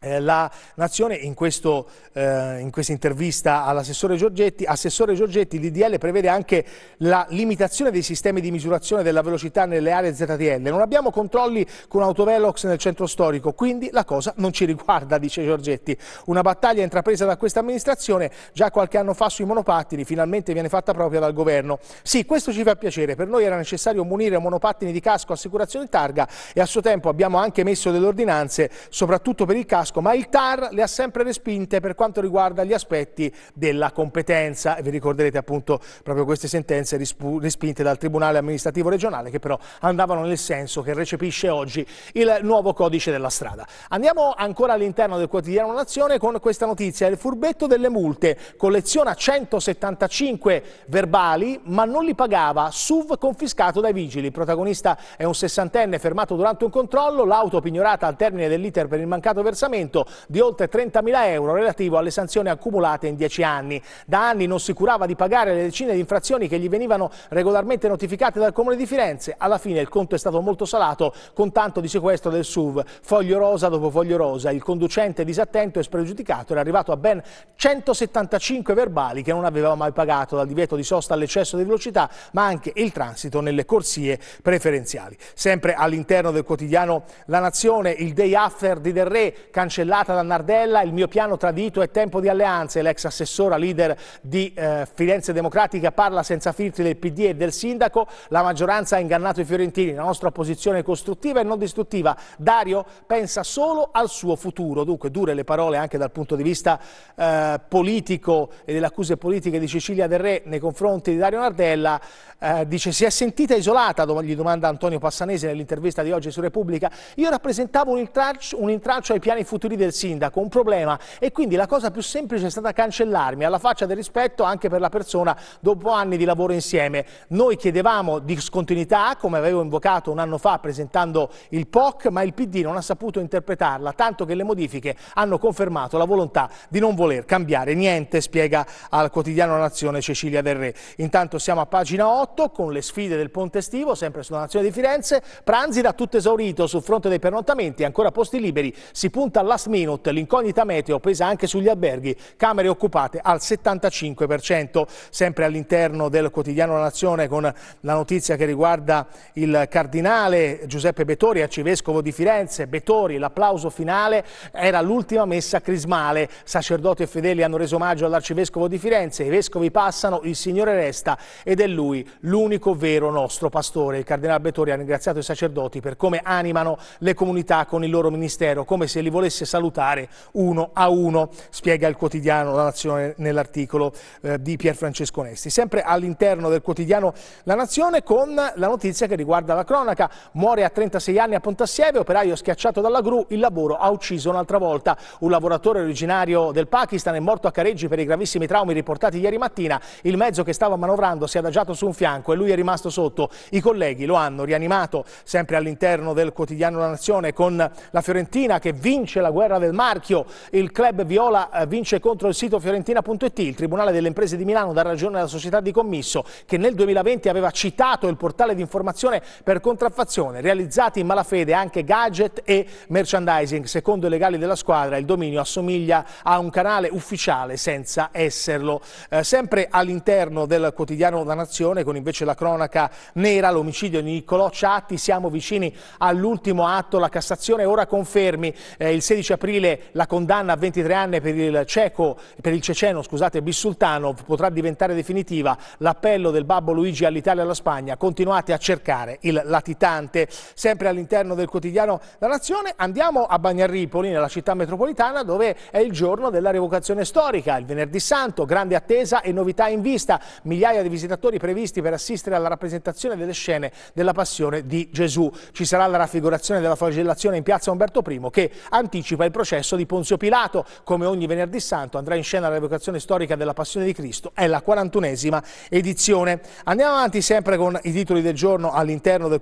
eh, la Nazione in, questo, eh, in questa intervista all'assessore Giorgetti, assessore Giorgetti, l'IDL prevede anche la limitazione dei sistemi di misurazione della velocità nelle aree ZTL. Non abbiamo controlli con autovelox nel centro storico, quindi la cosa non ci riguarda, dice Giorgetti. Una battaglia intrapresa da questa amministrazione già qualche anno fa sui monopattini, finalmente viene fatta propria dal governo. Sì, questo ci fa piacere, per noi era necessario munire monopattini di casco, assicurazione targa e a suo tempo abbiamo anche messo delle ordinanze, soprattutto per il casco Damasco, ma il TAR le ha sempre respinte per quanto riguarda gli aspetti della competenza. E vi ricorderete appunto proprio queste sentenze respinte dal Tribunale amministrativo regionale che però andavano nel senso che recepisce oggi il nuovo codice della strada. Andiamo ancora all'interno del quotidiano Nazione con questa notizia, il furbetto delle multe, colleziona 175 verbali ma non li pagava, SUV confiscato dai vigili, il protagonista è un sessantenne fermato durante un controllo, l'auto pignorata al termine dell'iter per il mancato versamento aumento di oltre 30.000 euro relativo alle sanzioni accumulate in 10 anni. Da anni non si curava di pagare le decine di infrazioni che gli venivano regolarmente notificate dal Comune di Firenze. Alla fine il conto è stato molto salato con tanto di sequestro del SUV. Foglio rosa dopo foglio rosa. Il conducente disattento e spregiudicato era arrivato a ben 175 verbali che non aveva mai pagato dal divieto di sosta all'eccesso di velocità ma anche il transito nelle corsie preferenziali. Sempre all'interno del quotidiano La Nazione il day after di Del Re cancella cancellata da Nardella, il mio piano tradito è tempo di alleanze, l'ex assessora leader di eh, Firenze Democratica parla senza filtri del PD e del sindaco, la maggioranza ha ingannato i fiorentini, la nostra posizione è costruttiva e non distruttiva, Dario pensa solo al suo futuro, dunque dure le parole anche dal punto di vista eh, politico e delle accuse politiche di Cecilia Del Re nei confronti di Dario Nardella, eh, dice si è sentita isolata, gli domanda Antonio Passanese nell'intervista di oggi su Repubblica, io rappresentavo un intralcio, un intralcio ai piani futuri utili del sindaco, un problema e quindi la cosa più semplice è stata cancellarmi alla faccia del rispetto anche per la persona dopo anni di lavoro insieme. Noi chiedevamo discontinuità come avevo invocato un anno fa presentando il POC ma il PD non ha saputo interpretarla tanto che le modifiche hanno confermato la volontà di non voler cambiare niente spiega al quotidiano Nazione Cecilia Del Re. Intanto siamo a pagina 8 con le sfide del ponte estivo sempre sulla Nazione di Firenze, pranzi da tutto esaurito sul fronte dei pernottamenti ancora posti liberi, si punta al last minute, l'incognita meteo pesa anche sugli alberghi, camere occupate al 75%. Sempre all'interno del quotidiano La Nazione con la notizia che riguarda il cardinale Giuseppe Betori, arcivescovo di Firenze. Betori, l'applauso finale, era l'ultima messa crismale. Sacerdoti e fedeli hanno reso omaggio all'arcivescovo di Firenze, i vescovi passano, il Signore resta ed è lui l'unico vero nostro pastore. Il cardinale Betori ha ringraziato i sacerdoti per come animano le comunità con il loro ministero, come se li volessero potesse salutare uno a uno, spiega il quotidiano La Nazione nell'articolo eh, di Pier Francesco Nesti. Sempre all'interno del quotidiano La Nazione con la notizia che riguarda la cronaca. Muore a 36 anni a Pontassieve, operaio schiacciato dalla gru, il lavoro ha ucciso un'altra volta. Un lavoratore originario del Pakistan è morto a Careggi per i gravissimi traumi riportati ieri mattina. Il mezzo che stava manovrando si è adagiato su un fianco e lui è rimasto sotto. I colleghi lo hanno rianimato sempre all'interno del quotidiano La Nazione con la Fiorentina che vince la guerra del marchio, il club Viola eh, vince contro il sito fiorentina.it, il Tribunale delle Imprese di Milano dà ragione alla società di commisso che nel 2020 aveva citato il portale di informazione per contraffazione, realizzati in malafede anche gadget e merchandising. Secondo i legali della squadra il dominio assomiglia a un canale ufficiale senza esserlo. Eh, sempre all'interno del quotidiano La Nazione con invece la cronaca nera, l'omicidio di Niccolò Ciatti, siamo vicini all'ultimo atto, la Cassazione ora confermi eh, il 16 aprile la condanna a 23 anni per il, ceco, per il ceceno scusate, Bissultanov potrà diventare definitiva. L'appello del babbo Luigi all'Italia e alla Spagna. Continuate a cercare il latitante. Sempre all'interno del quotidiano La Nazione andiamo a Bagnarripoli, nella città metropolitana, dove è il giorno della revocazione storica, il venerdì santo, grande attesa e novità in vista. Migliaia di visitatori previsti per assistere alla rappresentazione delle scene della passione di Gesù. Ci sarà la raffigurazione della flagellazione in piazza Umberto I che anticipa anticipa il processo di Ponzio Pilato. Come ogni venerdì santo andrà in scena la l'evocazione storica della Passione di Cristo, è la 41esima edizione. Andiamo avanti sempre con i titoli del giorno all'interno dei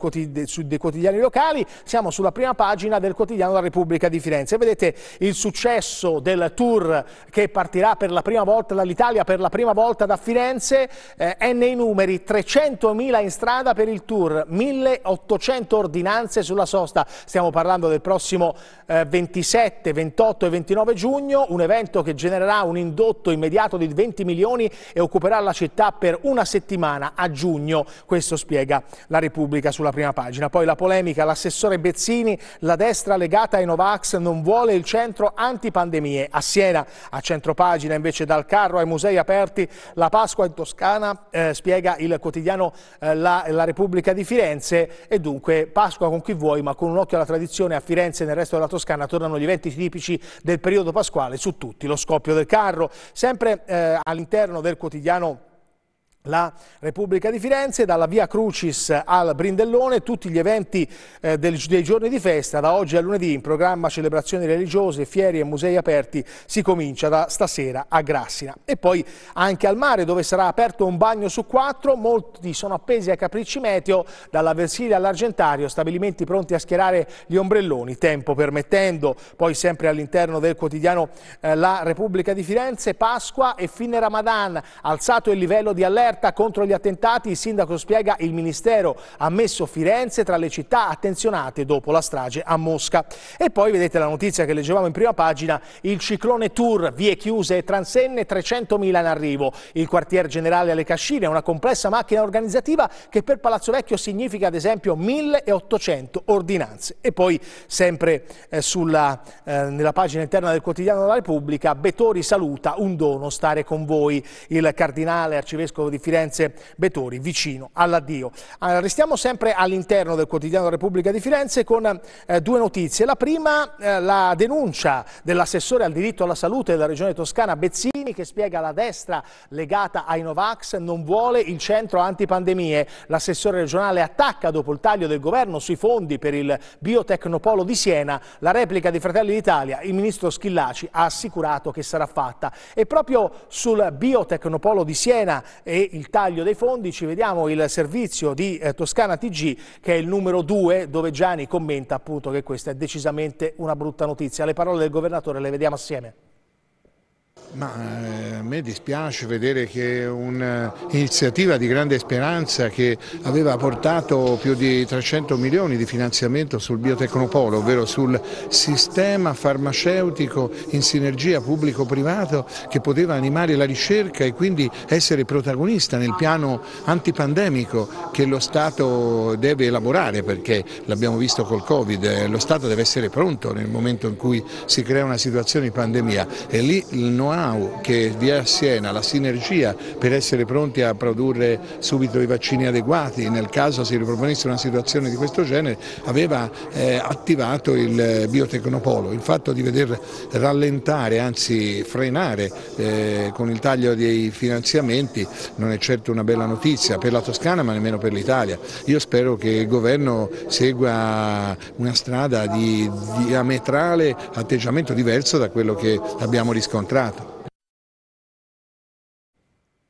quotidiani locali, siamo sulla prima pagina del quotidiano La Repubblica di Firenze. Vedete il successo del tour che partirà per la prima volta dall'Italia, per la prima volta da Firenze, eh, è nei numeri 300.000 in strada per il tour, 1.800 ordinanze sulla sosta, stiamo parlando del prossimo eh, 26 27, 28 e 29 giugno, un evento che genererà un indotto immediato di 20 milioni e occuperà la città per una settimana a giugno, questo spiega la Repubblica sulla prima pagina. Poi la polemica, l'assessore Bezzini, la destra legata ai Novax non vuole il centro antipandemie. A Siena, a centropagina invece dal carro ai musei aperti, la Pasqua in Toscana, eh, spiega il quotidiano eh, la, la Repubblica di Firenze e dunque Pasqua con chi vuoi ma con un occhio alla tradizione a Firenze e nel resto della Toscana tornano gli eventi tipici del periodo pasquale, su tutti lo scoppio del carro. Sempre eh, all'interno del quotidiano la Repubblica di Firenze, dalla Via Crucis al Brindellone, tutti gli eventi eh, del, dei giorni di festa, da oggi a lunedì in programma celebrazioni religiose, fieri e musei aperti, si comincia da stasera a Grassina. E poi anche al mare dove sarà aperto un bagno su quattro, molti sono appesi ai capricci meteo, dalla Versilia all'Argentario, stabilimenti pronti a schierare gli ombrelloni, tempo permettendo, poi sempre all'interno del quotidiano eh, La Repubblica di Firenze, Pasqua e fine Ramadan, alzato il livello di allerta allerta contro gli attentati, il sindaco spiega il ministero ha messo Firenze tra le città attenzionate dopo la strage a Mosca. E poi vedete la notizia che leggevamo in prima pagina, il ciclone tour, vie chiuse e transenne, 300.000 in arrivo. Il quartier generale alle Cascine è una complessa macchina organizzativa che per Palazzo Vecchio significa ad esempio 1.800 ordinanze. E poi sempre eh, sulla, eh, nella pagina interna del quotidiano della Repubblica, Betori saluta, un dono stare con voi. Il cardinale arcivescovo di di Firenze Betori, vicino all'addio. Restiamo sempre all'interno del quotidiano Repubblica di Firenze con eh, due notizie. La prima, eh, la denuncia dell'assessore al diritto alla salute della regione toscana Bezzini che spiega la destra legata ai Novax non vuole il centro antipandemie. L'assessore regionale attacca dopo il taglio del governo sui fondi per il biotecnopolo di Siena. La replica di Fratelli d'Italia, il ministro Schillaci ha assicurato che sarà fatta. E proprio sul biotecnopolo di Siena e il taglio dei fondi, ci vediamo il servizio di eh, Toscana TG che è il numero 2 dove Gianni commenta appunto che questa è decisamente una brutta notizia. Le parole del governatore le vediamo assieme. Ma eh, a me dispiace vedere che un'iniziativa di grande speranza che aveva portato più di 300 milioni di finanziamento sul biotecnopolo, ovvero sul sistema farmaceutico in sinergia pubblico-privato che poteva animare la ricerca e quindi essere protagonista nel piano antipandemico che lo Stato deve elaborare perché l'abbiamo visto col Covid, eh, lo Stato deve essere pronto nel momento in cui si crea una situazione di pandemia e lì il nuovo know-how che vi è a Siena, la sinergia per essere pronti a produrre subito i vaccini adeguati nel caso si riproponesse una situazione di questo genere, aveva eh, attivato il biotecnopolo. Il fatto di veder rallentare, anzi frenare eh, con il taglio dei finanziamenti non è certo una bella notizia per la Toscana ma nemmeno per l'Italia. Io spero che il governo segua una strada di diametrale atteggiamento diverso da quello che abbiamo riscontrato.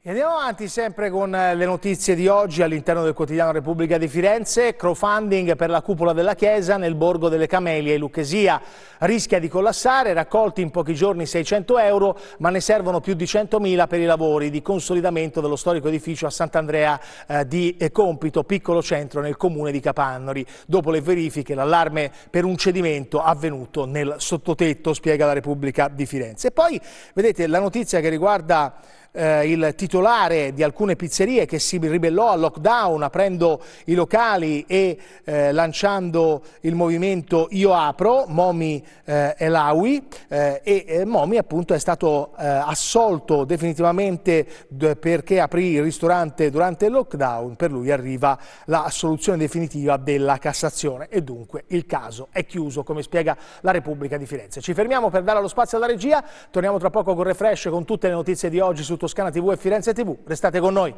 Andiamo avanti sempre con eh, le notizie di oggi all'interno del quotidiano Repubblica di Firenze. Crowdfunding per la cupola della Chiesa nel borgo delle Camelie e Lucchesia. Rischia di collassare, raccolti in pochi giorni 600 euro, ma ne servono più di 100.000 per i lavori di consolidamento dello storico edificio a Sant'Andrea eh, di eh, Compito, piccolo centro nel comune di Capannori. Dopo le verifiche, l'allarme per un cedimento avvenuto nel sottotetto, spiega la Repubblica di Firenze. E poi, vedete, la notizia che riguarda eh, il titolare di alcune pizzerie che si ribellò al lockdown aprendo i locali e eh, lanciando il movimento Io Apro, Momi eh, Elawi eh, e eh, Momi appunto è stato eh, assolto definitivamente perché aprì il ristorante durante il lockdown, per lui arriva la soluzione definitiva della Cassazione e dunque il caso è chiuso come spiega la Repubblica di Firenze. Ci fermiamo per dare lo spazio alla regia, torniamo tra poco con Refresh con tutte le notizie di oggi su Toscana TV e Firenze TV. Restate con noi.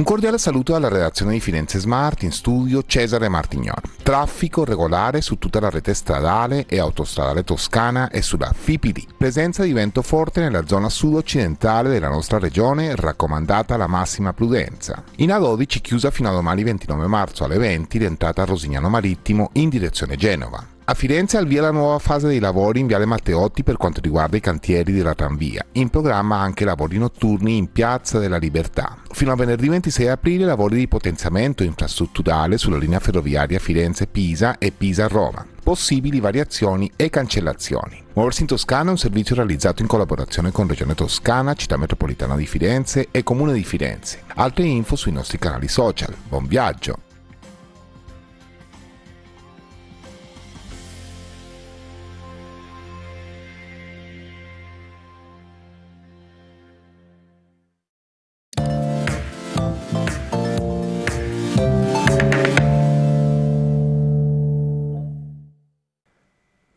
Un cordiale saluto alla redazione di Firenze Smart, in studio Cesare Martignon. Traffico regolare su tutta la rete stradale e autostradale toscana e sulla FIPD. Presenza di vento forte nella zona sud-occidentale della nostra regione, raccomandata la massima prudenza. In A12 chiusa fino a domani 29 marzo alle 20 l'entrata a Rosignano Marittimo in direzione Genova. A Firenze al via la nuova fase dei lavori in Viale Matteotti per quanto riguarda i cantieri della tranvia. In programma anche lavori notturni in Piazza della Libertà. Fino a venerdì 26 aprile lavori di potenziamento infrastrutturale sulla linea ferroviaria Firenze-Pisa e Pisa-Roma possibili variazioni e cancellazioni. Muoversi in Toscana è un servizio realizzato in collaborazione con Regione Toscana, Città Metropolitana di Firenze e Comune di Firenze. Altre info sui nostri canali social. Buon viaggio!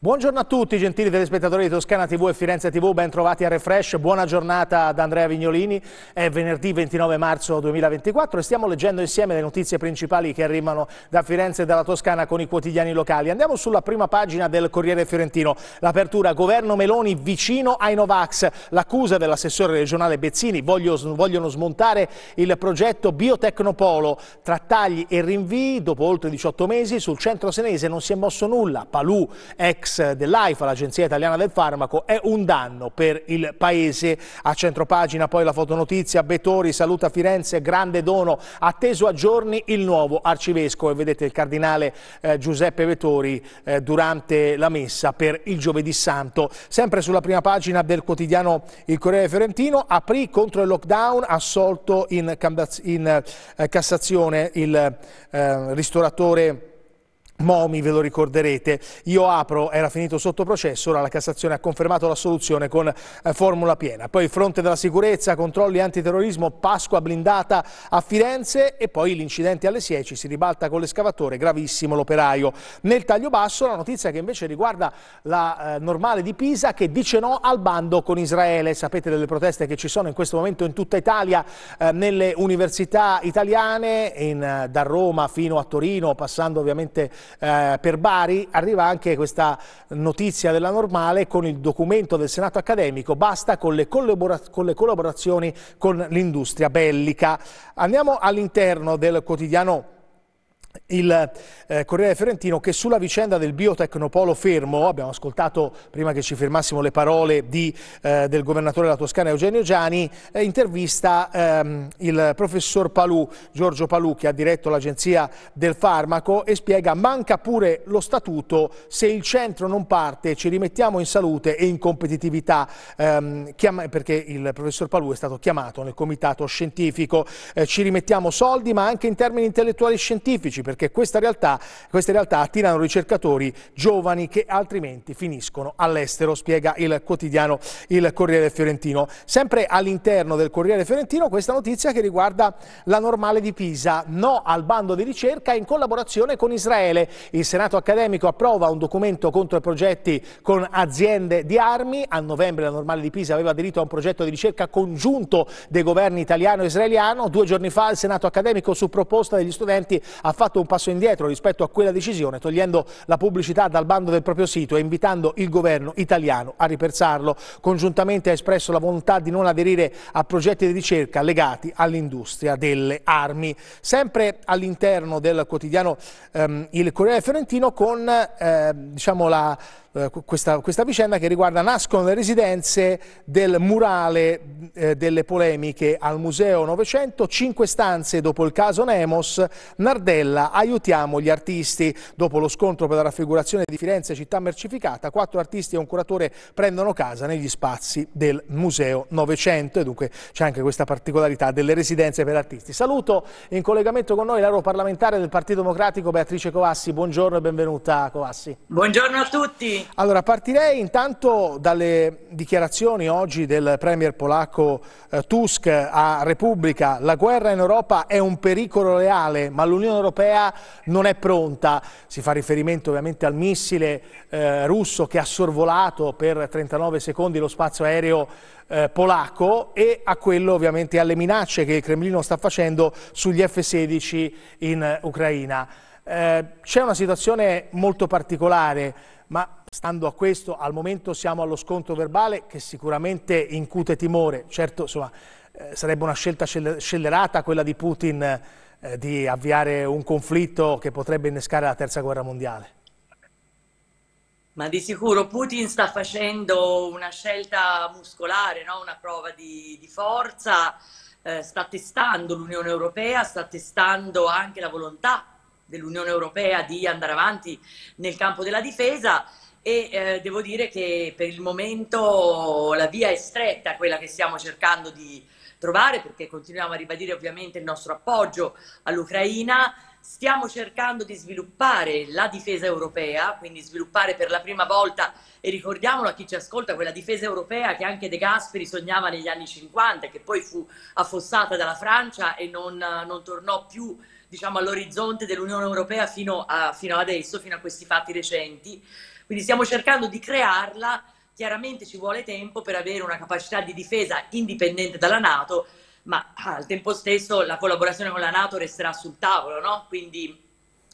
Buongiorno a tutti gentili telespettatori di Toscana TV e Firenze TV, ben trovati a Refresh, buona giornata ad Andrea Vignolini, è venerdì 29 marzo 2024 e stiamo leggendo insieme le notizie principali che arrivano da Firenze e dalla Toscana con i quotidiani locali. Andiamo sulla prima pagina del Corriere Fiorentino, l'apertura governo Meloni vicino ai Novax, l'accusa dell'assessore regionale Bezzini, voglio, vogliono smontare il progetto Biotecnopolo, tra tagli e rinvii dopo oltre 18 mesi sul centro senese non si è mosso nulla, Palù ex dell'AIFA, l'Agenzia Italiana del Farmaco, è un danno per il Paese. A centropagina poi la fotonotizia, Betori saluta Firenze, grande dono, atteso a giorni il nuovo arcivescovo e vedete il cardinale eh, Giuseppe Betori eh, durante la messa per il giovedì santo. Sempre sulla prima pagina del quotidiano Il Corriere Fiorentino, aprì contro il lockdown, assolto in, in eh, Cassazione il eh, ristoratore Momi, ve lo ricorderete, io apro, era finito sotto processo, ora la Cassazione ha confermato la soluzione con eh, formula piena. Poi fronte della sicurezza, controlli antiterrorismo, Pasqua blindata a Firenze e poi l'incidente alle Sieci, si ribalta con l'escavatore, gravissimo l'operaio. Nel taglio basso la notizia che invece riguarda la eh, normale di Pisa che dice no al bando con Israele. Sapete delle proteste che ci sono in questo momento in tutta Italia, eh, nelle università italiane, in, da Roma fino a Torino, passando ovviamente eh, per Bari arriva anche questa notizia della normale con il documento del Senato accademico, basta con le, collabora con le collaborazioni con l'industria bellica. Andiamo all'interno del quotidiano il eh, Corriere Fiorentino che sulla vicenda del biotecnopolo fermo, abbiamo ascoltato prima che ci fermassimo le parole di, eh, del governatore della Toscana Eugenio Giani, eh, intervista ehm, il professor Palù, Giorgio Palù che ha diretto l'agenzia del farmaco e spiega manca pure lo statuto, se il centro non parte ci rimettiamo in salute e in competitività ehm, perché il professor Palù è stato chiamato nel comitato scientifico, eh, ci rimettiamo soldi ma anche in termini intellettuali scientifici perché realtà, queste realtà attirano ricercatori giovani che altrimenti finiscono all'estero, spiega il quotidiano Il Corriere Fiorentino. Sempre all'interno del Corriere Fiorentino questa notizia che riguarda la normale di Pisa, no al bando di ricerca in collaborazione con Israele. Il Senato accademico approva un documento contro i progetti con aziende di armi. A novembre la normale di Pisa aveva aderito a un progetto di ricerca congiunto dei governi italiano e israeliano. Due giorni fa il Senato accademico su proposta degli studenti ha fatto fatto un passo indietro rispetto a quella decisione, togliendo la pubblicità dal bando del proprio sito e invitando il governo italiano a ripensarlo. Congiuntamente ha espresso la volontà di non aderire a progetti di ricerca legati all'industria delle armi. Sempre all'interno del quotidiano ehm, Il Corriere Fiorentino con eh, diciamo la eh, questa, questa, vicenda che riguarda nascono le residenze del murale eh, delle polemiche al Museo Novecento, cinque stanze dopo il caso Nemos, Nardella aiutiamo gli artisti. Dopo lo scontro per la raffigurazione di Firenze città mercificata, quattro artisti e un curatore prendono casa negli spazi del Museo Novecento e dunque c'è anche questa particolarità delle residenze per artisti. Saluto in collegamento con noi l'europarlamentare del Partito Democratico Beatrice Covassi, buongiorno e benvenuta Covassi. Buongiorno a tutti. Allora, partirei intanto dalle dichiarazioni oggi del premier polacco eh, Tusk a Repubblica. La guerra in Europa è un pericolo reale, ma l'Unione Europea non è pronta. Si fa riferimento ovviamente al missile eh, russo che ha sorvolato per 39 secondi lo spazio aereo eh, polacco e a quello ovviamente alle minacce che il Cremlino sta facendo sugli F-16 in Ucraina. Eh, C'è una situazione molto particolare, ma Stando a questo, al momento siamo allo scontro verbale che sicuramente incute timore. Certo, insomma, eh, sarebbe una scelta scellerata quella di Putin eh, di avviare un conflitto che potrebbe innescare la terza guerra mondiale. Ma di sicuro Putin sta facendo una scelta muscolare, no? una prova di, di forza, eh, sta testando l'Unione Europea, sta testando anche la volontà dell'Unione Europea di andare avanti nel campo della difesa e eh, devo dire che per il momento la via è stretta, quella che stiamo cercando di trovare, perché continuiamo a ribadire ovviamente il nostro appoggio all'Ucraina. Stiamo cercando di sviluppare la difesa europea, quindi sviluppare per la prima volta, e ricordiamolo a chi ci ascolta, quella difesa europea che anche De Gasperi sognava negli anni 50, che poi fu affossata dalla Francia e non, non tornò più diciamo, all'orizzonte dell'Unione Europea fino, a, fino adesso, fino a questi fatti recenti. Quindi stiamo cercando di crearla, chiaramente ci vuole tempo per avere una capacità di difesa indipendente dalla Nato, ma ah, al tempo stesso la collaborazione con la Nato resterà sul tavolo, no? Quindi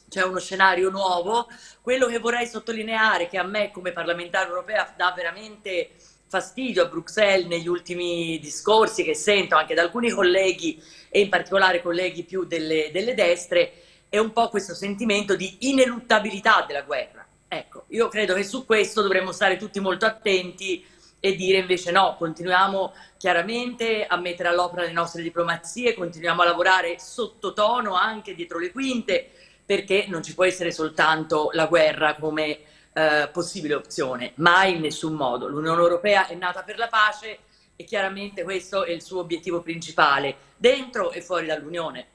c'è uno scenario nuovo. Quello che vorrei sottolineare, che a me come parlamentare europea dà veramente fastidio a Bruxelles negli ultimi discorsi che sento anche da alcuni colleghi e in particolare colleghi più delle, delle destre, è un po' questo sentimento di ineluttabilità della guerra Ecco, io credo che su questo dovremmo stare tutti molto attenti e dire invece no, continuiamo chiaramente a mettere all'opera le nostre diplomazie, continuiamo a lavorare sottotono anche dietro le quinte, perché non ci può essere soltanto la guerra come eh, possibile opzione, mai in nessun modo. L'Unione Europea è nata per la pace e chiaramente questo è il suo obiettivo principale, dentro e fuori dall'Unione.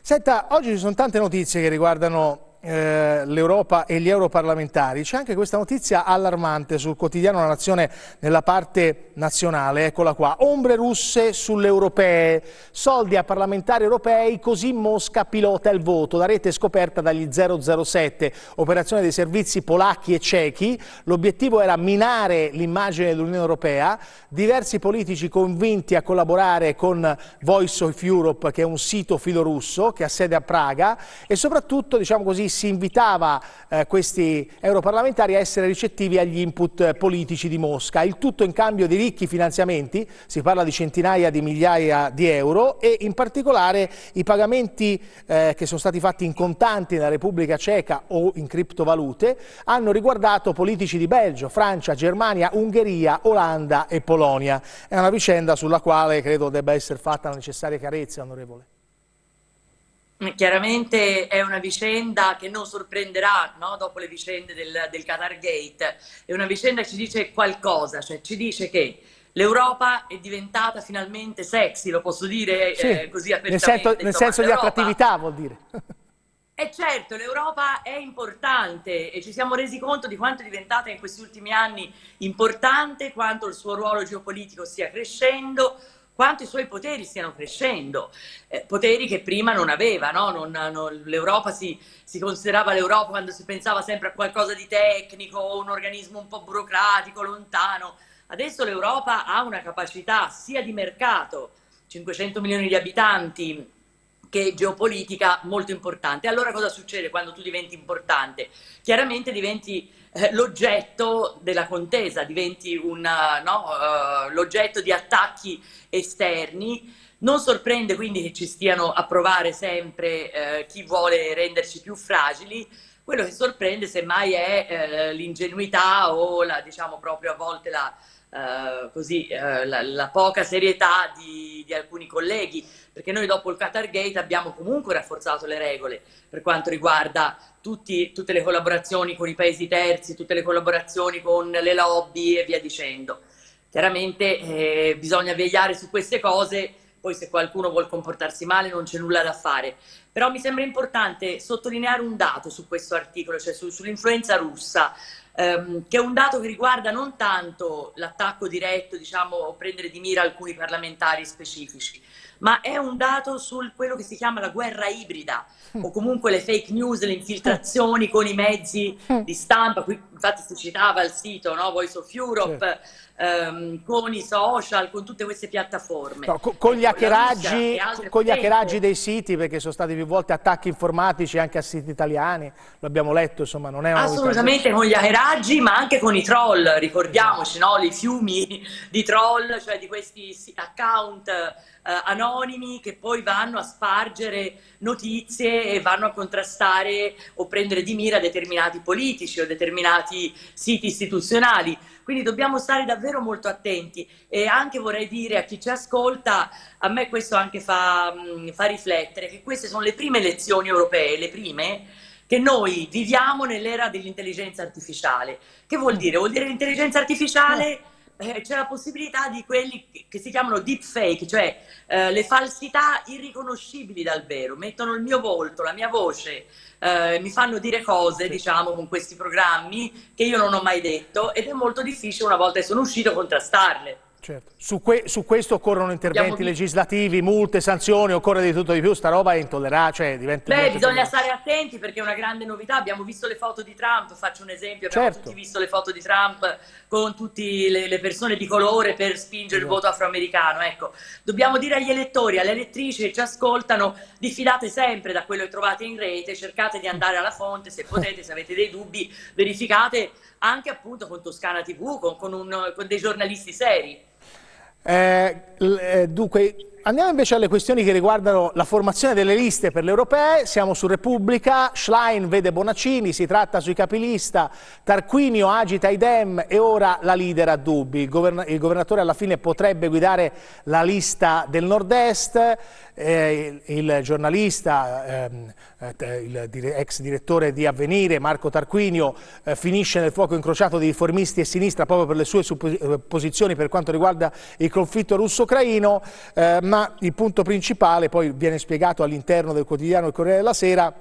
Senta, oggi ci sono tante notizie che riguardano eh, l'Europa e gli europarlamentari, c'è anche questa notizia allarmante sul quotidiano La Nazione nella parte nazionale, eccola qua, ombre russe sulle europee, soldi a parlamentari europei, così Mosca pilota il voto, la rete è scoperta dagli 007, operazione dei servizi polacchi e cechi, l'obiettivo era minare l'immagine dell'Unione Europea, diversi politici convinti a collaborare con Voice of Europe, che è un sito filorusso, che ha sede a Praga, e soprattutto, diciamo così, si invitava eh, questi europarlamentari a essere ricettivi agli input politici di Mosca. Il tutto in cambio di ricchi finanziamenti, si parla di centinaia di migliaia di euro e in particolare i pagamenti eh, che sono stati fatti in contanti nella Repubblica Ceca o in criptovalute hanno riguardato politici di Belgio, Francia, Germania, Ungheria, Olanda e Polonia. È una vicenda sulla quale credo debba essere fatta la necessaria carezza, onorevole. Mm, chiaramente è una vicenda che non sorprenderà no? dopo le vicende del, del Qatar Gate, è una vicenda che ci dice qualcosa, cioè ci dice che l'Europa è diventata finalmente sexy, lo posso dire eh, sì, eh, così apertamente. Nel, sento, nel Insomma, senso di attrattività vuol dire. E eh, certo, l'Europa è importante e ci siamo resi conto di quanto è diventata in questi ultimi anni importante, quanto il suo ruolo geopolitico stia crescendo, quanto i suoi poteri stiano crescendo, eh, poteri che prima non aveva, no? non, non, l'Europa si, si, considerava l'Europa quando si pensava sempre a qualcosa di tecnico, un organismo un po' burocratico, lontano. Adesso l'Europa ha una capacità sia di mercato, 500 milioni di abitanti, che geopolitica molto importante. Allora cosa succede quando tu diventi importante? Chiaramente diventi eh, l'oggetto della contesa, diventi una, eh, no, uh, l'oggetto di attacchi esterni. Non sorprende quindi che ci stiano a provare sempre eh, chi vuole renderci più fragili. Quello che sorprende semmai è eh, l'ingenuità o la, diciamo proprio a volte la, Uh, così, uh, la, la, poca serietà di, di, alcuni colleghi perché noi dopo il Qatar Gate abbiamo comunque rafforzato le regole per quanto riguarda tutti, tutte le collaborazioni con i paesi terzi, tutte le collaborazioni con le lobby e via dicendo. Chiaramente eh, bisogna vegliare su queste cose, poi se qualcuno vuole comportarsi male non c'è nulla da fare. Però mi sembra importante sottolineare un dato su questo articolo, cioè su, sull'influenza russa, ehm, che è un dato che riguarda non tanto l'attacco diretto, diciamo, o prendere di mira alcuni parlamentari specifici, ma è un dato su quello che si chiama la guerra ibrida mm. o comunque le fake news, le infiltrazioni con i mezzi mm. di stampa, qui infatti si citava il sito no? Voice of Europe, certo. um, con i social, con tutte queste piattaforme. No, con, gli hackeraggi, dei siti perché sono stati divulgati volte attacchi informatici anche a siti italiani, lo abbiamo letto, insomma, non è una Assolutamente con gli hackeraggi, ma anche con i troll, ricordiamoci, no? I fiumi di troll, cioè di questi account eh, anonimi che poi vanno a spargere notizie e vanno a contrastare o prendere di mira determinati politici o determinati siti istituzionali. Quindi dobbiamo stare davvero molto attenti e anche vorrei dire a chi ci ascolta, a me questo anche fa, mm, fa riflettere, che queste sono le prime elezioni europee, le prime che noi viviamo nell'era dell'intelligenza artificiale. Che vuol dire? Vuol dire l'intelligenza artificiale eh eh, c'è la possibilità di quelli che si chiamano deepfake, cioè eh, le falsità irriconoscibili dal vero, mettono il mio volto, la mia voce, eh, mi fanno dire cose, sì. diciamo, con questi programmi che io non ho mai detto ed è molto difficile una volta che sono uscito contrastarle. Certo. Su, que su, questo occorrono interventi Abbiamo... legislativi, multe, sanzioni, occorre di tutto di più, sta roba è intollerabile. Cioè diventa Beh, bisogna stare attenti perché è una grande novità. Abbiamo visto le foto di Trump, faccio un esempio, abbiamo certo. tutti visto le foto di Trump con tutte le, le, persone di colore per spingere esatto. il voto afroamericano. Ecco, dobbiamo dire agli elettori, alle elettrici che ci ascoltano, diffidate sempre da quello che trovate in rete, cercate di andare alla fonte se potete, se avete dei dubbi, verificate anche appunto con Toscana TV, con, con, un, con dei giornalisti seri. Eh, eh dunque, Andiamo invece alle questioni che riguardano la formazione delle liste per le europee. Siamo su Repubblica, Schlein vede Bonaccini, si tratta sui capilista, Tarquinio agita i Dem e ora la leader a dubbi. Il, govern il governatore alla fine potrebbe guidare la lista del nord-est, eh, il, il, giornalista, ehm, eh, il dire ex direttore di Avvenire, Marco Tarquinio, eh, finisce nel fuoco incrociato di riformisti e sinistra proprio per le sue eh, posizioni per quanto riguarda il conflitto russo-ucraino. Eh, ma ma il punto principale poi viene spiegato all'interno del quotidiano Il Corriere della Sera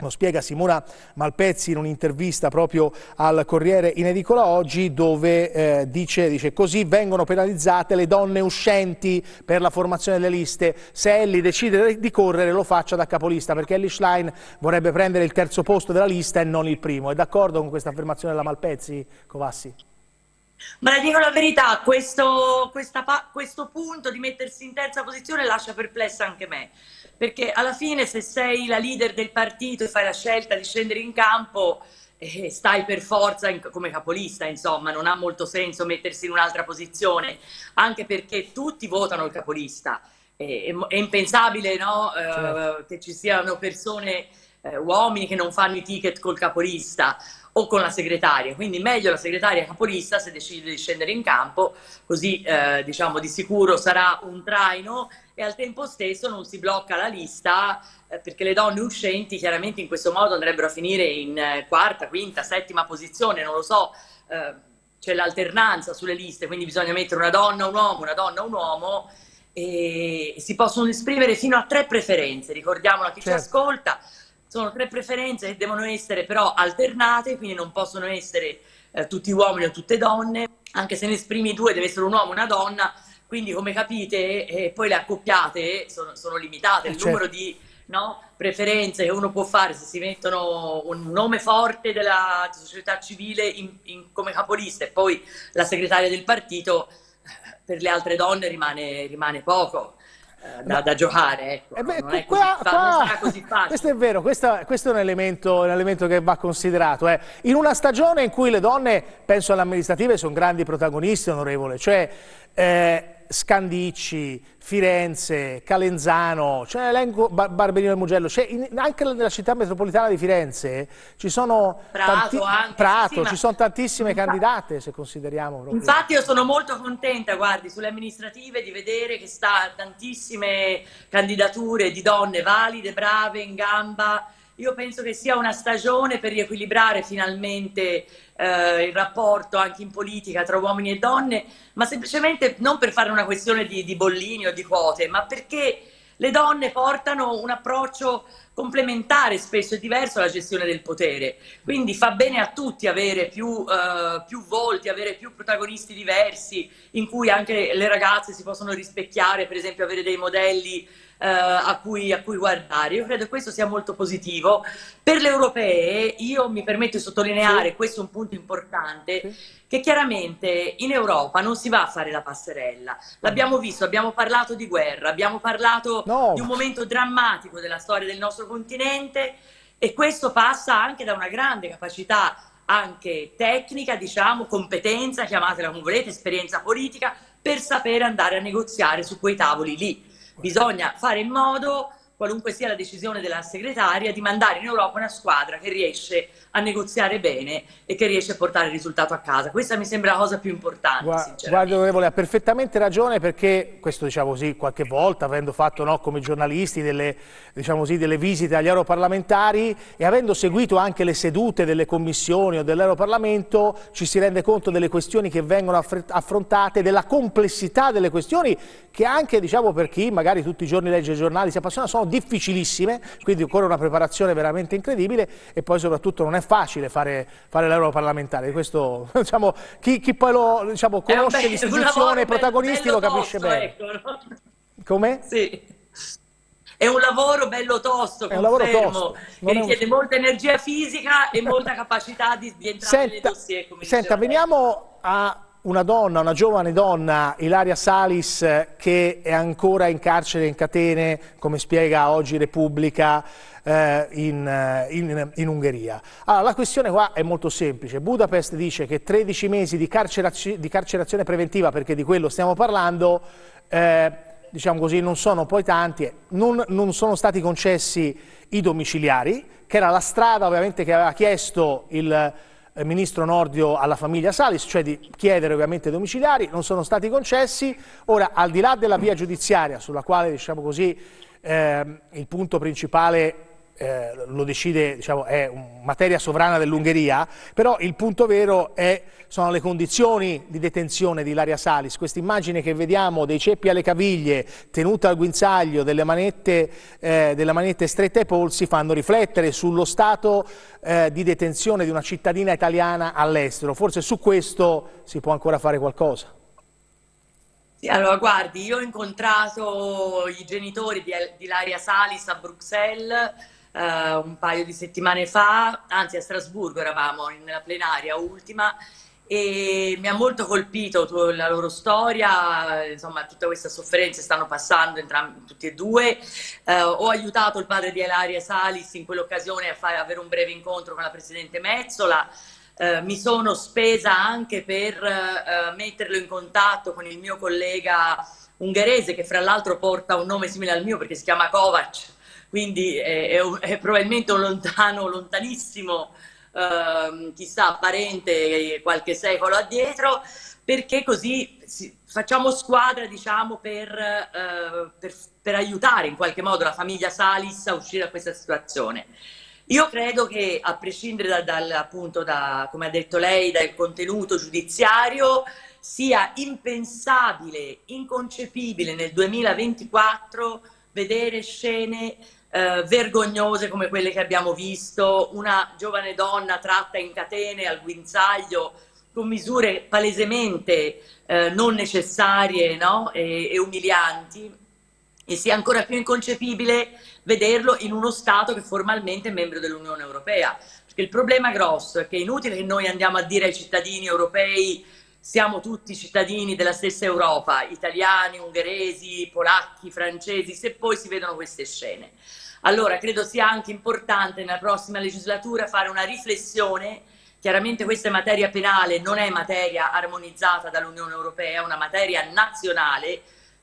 lo spiega Simona Malpezzi in un'intervista proprio al Corriere in edicola oggi dove eh, dice, dice, così vengono penalizzate le donne uscenti per la formazione delle liste. Se Ellie decide di correre lo faccia da capolista perché Ellie Schlein vorrebbe prendere il terzo posto della lista e non il primo. È d'accordo con questa affermazione della Malpezzi, Covassi? Ma la dico la verità, questo, questa, questo, punto di mettersi in terza posizione lascia perplessa anche me, perché alla fine se sei la leader del partito e fai la scelta di scendere in campo, eh, stai per forza in, come capolista, insomma, non ha molto senso mettersi in un'altra posizione, anche perché tutti votano il capolista. È, è, è impensabile no? Eh, certo. che ci siano persone, uh, uomini che non fanno i ticket col capolista o con la segretaria, quindi meglio la segretaria capolista se decide di scendere in campo, così eh, diciamo di sicuro sarà un traino e al tempo stesso non si blocca la lista eh, perché le donne uscenti chiaramente in questo modo andrebbero a finire in eh, quarta, quinta, settima posizione, non lo so, eh, c'è l'alternanza sulle liste, quindi bisogna mettere una donna, un uomo, una donna, un uomo e si possono esprimere fino a tre preferenze, ricordiamolo a chi certo. ci ascolta, sono tre preferenze che devono essere però alternate, quindi non possono essere eh, tutti uomini o tutte donne, anche se ne esprimi due deve essere un uomo e una donna, quindi come capite eh, poi le accoppiate eh, sono, sono limitate, eh, il certo. numero di no, preferenze che uno può fare se si mettono un nome forte della società civile in, in, come capolista e poi la segretaria del partito, eh, per le altre donne rimane, rimane poco da, Ma, da giocare. Ecco. Eh beh, non qua, così, qua, non così facile. Questo è vero, questa, questo è un elemento, un elemento, che va considerato. Eh. In una stagione in cui le donne, penso alle amministrative, sono grandi protagoniste, onorevole, cioè eh, Scandicci, Firenze, Calenzano, c'è un elenco Bar Barberino e Mugello, in, anche nella città metropolitana di Firenze eh, ci sono, Prato, anche, Prato, sì, ci sono tantissime infatti, candidate se consideriamo. Proprio. Infatti io sono molto contenta, guardi, sulle amministrative di vedere che sta tantissime candidature di donne valide, brave, in gamba, io penso che sia una stagione per riequilibrare finalmente eh, il rapporto anche in politica tra uomini e donne, ma semplicemente non per fare una questione di, di bollini o di quote, ma perché le donne portano un approccio complementare spesso è diverso la gestione del potere. Quindi fa bene a tutti avere più, uh, più, volti, avere più protagonisti diversi, in cui anche le ragazze si possono rispecchiare, per esempio avere dei modelli uh, a, cui, a, cui, guardare. Io credo che questo sia molto positivo. Per le europee, io mi permetto di sottolineare, sì. questo è un punto importante, sì. che chiaramente in Europa non si va a fare la passerella. L'abbiamo visto, abbiamo parlato di guerra, abbiamo parlato no. di un momento drammatico della storia del nostro continente e questo passa anche da una grande capacità anche tecnica, diciamo, competenza, chiamatela come volete, esperienza politica, per sapere andare a negoziare su quei tavoli lì. Bisogna fare in modo qualunque sia la decisione della segretaria, di mandare in Europa una squadra che riesce a negoziare bene e che riesce a portare il risultato a casa. Questa mi sembra la cosa più importante, Gua Guarda, onorevole, ha perfettamente ragione perché, questo diciamo così, qualche volta, avendo fatto no, come giornalisti delle, diciamo così, delle, visite agli europarlamentari e avendo seguito anche le sedute delle commissioni o dell'Europarlamento, ci si rende conto delle questioni che vengono affrontate, della complessità delle questioni che anche, diciamo, per chi magari tutti i giorni legge i giornali, si appassiona, sono difficilissime, quindi occorre una preparazione veramente incredibile e poi soprattutto non è facile fare, fare l'europarlamentare, questo diciamo, chi, chi, poi lo diciamo, conosce l'istituzione, i protagonisti lo capisce tosto, bene. Ecco, no? Come? Sì. È un lavoro bello tosto, è un lavoro tosto. che richiede un... molta energia fisica e molta capacità di, di entrare senta, nei dossier. Senta, veniamo a una donna, una giovane donna, Ilaria Salis, che è ancora in carcere in catene, come spiega oggi Repubblica, eh, in, eh, in, in, Ungheria. Allora, la questione qua è molto semplice. Budapest dice che 13 mesi di, carceraci, di carcerazione preventiva, perché di quello stiamo parlando, eh, diciamo così, non sono poi tanti, non, non sono stati concessi i domiciliari, che era la strada ovviamente che aveva chiesto il eh, ministro Nordio alla famiglia Salis, cioè di chiedere ovviamente domiciliari, non sono stati concessi. Ora, al di là della via giudiziaria, sulla quale diciamo così, eh, il punto principale eh, lo decide, diciamo, è materia sovrana dell'Ungheria, però il punto vero è, sono le condizioni di detenzione di Ilaria Salis. Questa immagine che vediamo dei ceppi alle caviglie, tenuta al guinzaglio, delle manette, eh, delle manette strette ai polsi, fanno riflettere sullo stato eh, di detenzione di una cittadina italiana all'estero. Forse su questo si può ancora fare qualcosa. Sì, allora guardi, io ho incontrato i genitori di, di Ilaria Salis a Bruxelles uh, un paio di settimane fa, anzi a Strasburgo eravamo nella plenaria ultima e mi ha molto colpito la loro storia, insomma tutta questa sofferenza stanno passando entrambi, tutti e due. Eh, ho aiutato il padre di Elaria Salis in quell'occasione a fare, avere un breve incontro con la Presidente Mezzola. Eh, mi sono spesa anche per eh, metterlo in contatto con il mio collega ungherese che fra l'altro porta un nome simile al mio perché si chiama Kovac quindi è, è, un, è probabilmente un lontano, lontanissimo, eh, chissà, parente qualche secolo addietro, perché così facciamo squadra, diciamo, per, eh, per, per aiutare in qualche modo la famiglia Salis a uscire da questa situazione. Io credo che, a prescindere dal, dal, appunto, da, come ha detto lei, dal contenuto giudiziario, sia impensabile, inconcepibile nel 2024 vedere scene eh, vergognose come quelle che abbiamo visto, una giovane donna tratta in catene al guinzaglio con misure palesemente eh, non necessarie no? e, e umilianti e sia ancora più inconcepibile vederlo in uno Stato che formalmente è membro dell'Unione Europea. Perché il problema grosso è che è inutile che noi andiamo a dire ai cittadini europei siamo tutti cittadini della stessa Europa, italiani, ungheresi, polacchi, francesi, se poi si vedono queste scene. Allora credo sia anche importante nella prossima legislatura fare una riflessione, chiaramente questa è materia penale, non è materia armonizzata dall'Unione Europea, è una materia nazionale,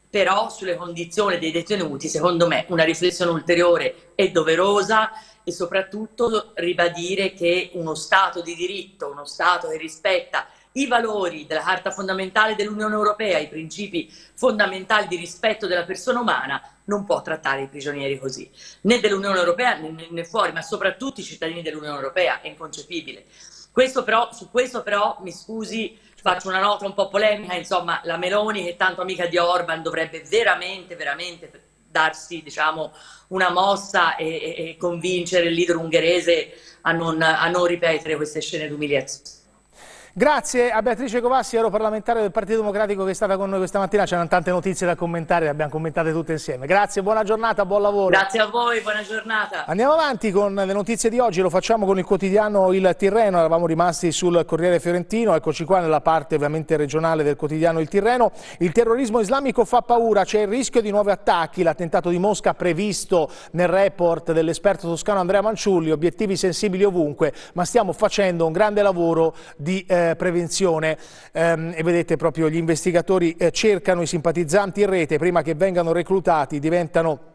però sulle condizioni dei detenuti, secondo me, una riflessione ulteriore è doverosa e soprattutto ribadire che uno Stato di diritto, uno Stato che rispetta i valori della Carta fondamentale dell'Unione Europea, i principi fondamentali di rispetto della persona umana, non può trattare i prigionieri così, né dell'Unione Europea né, fuori, ma soprattutto i cittadini dell'Unione Europea, è inconcepibile. Questo però, su questo però, mi scusi, faccio una nota un po' polemica, insomma, la Meloni, che è tanto amica di Orban, dovrebbe veramente, veramente darsi diciamo, una mossa e, e, e convincere il leader ungherese a non, a non ripetere queste scene d'umiliazione. Grazie a Beatrice Covassi, europarlamentare del Partito Democratico che è stata con noi questa mattina. C'erano tante notizie da commentare, le abbiamo commentate tutte insieme. Grazie, buona giornata, buon lavoro. Grazie a voi, buona giornata. Andiamo avanti con le notizie di oggi, lo facciamo con il quotidiano Il Tirreno. Eravamo rimasti sul Corriere Fiorentino, eccoci qua nella parte ovviamente regionale del quotidiano Il Tirreno. Il terrorismo islamico fa paura, c'è il rischio di nuovi attacchi. L'attentato di Mosca previsto nel report dell'esperto toscano Andrea Manciulli, obiettivi sensibili ovunque, ma stiamo facendo un grande lavoro di... Eh, eh, prevenzione ehm, e vedete proprio gli investigatori eh, cercano i simpatizzanti in rete prima che vengano reclutati, diventano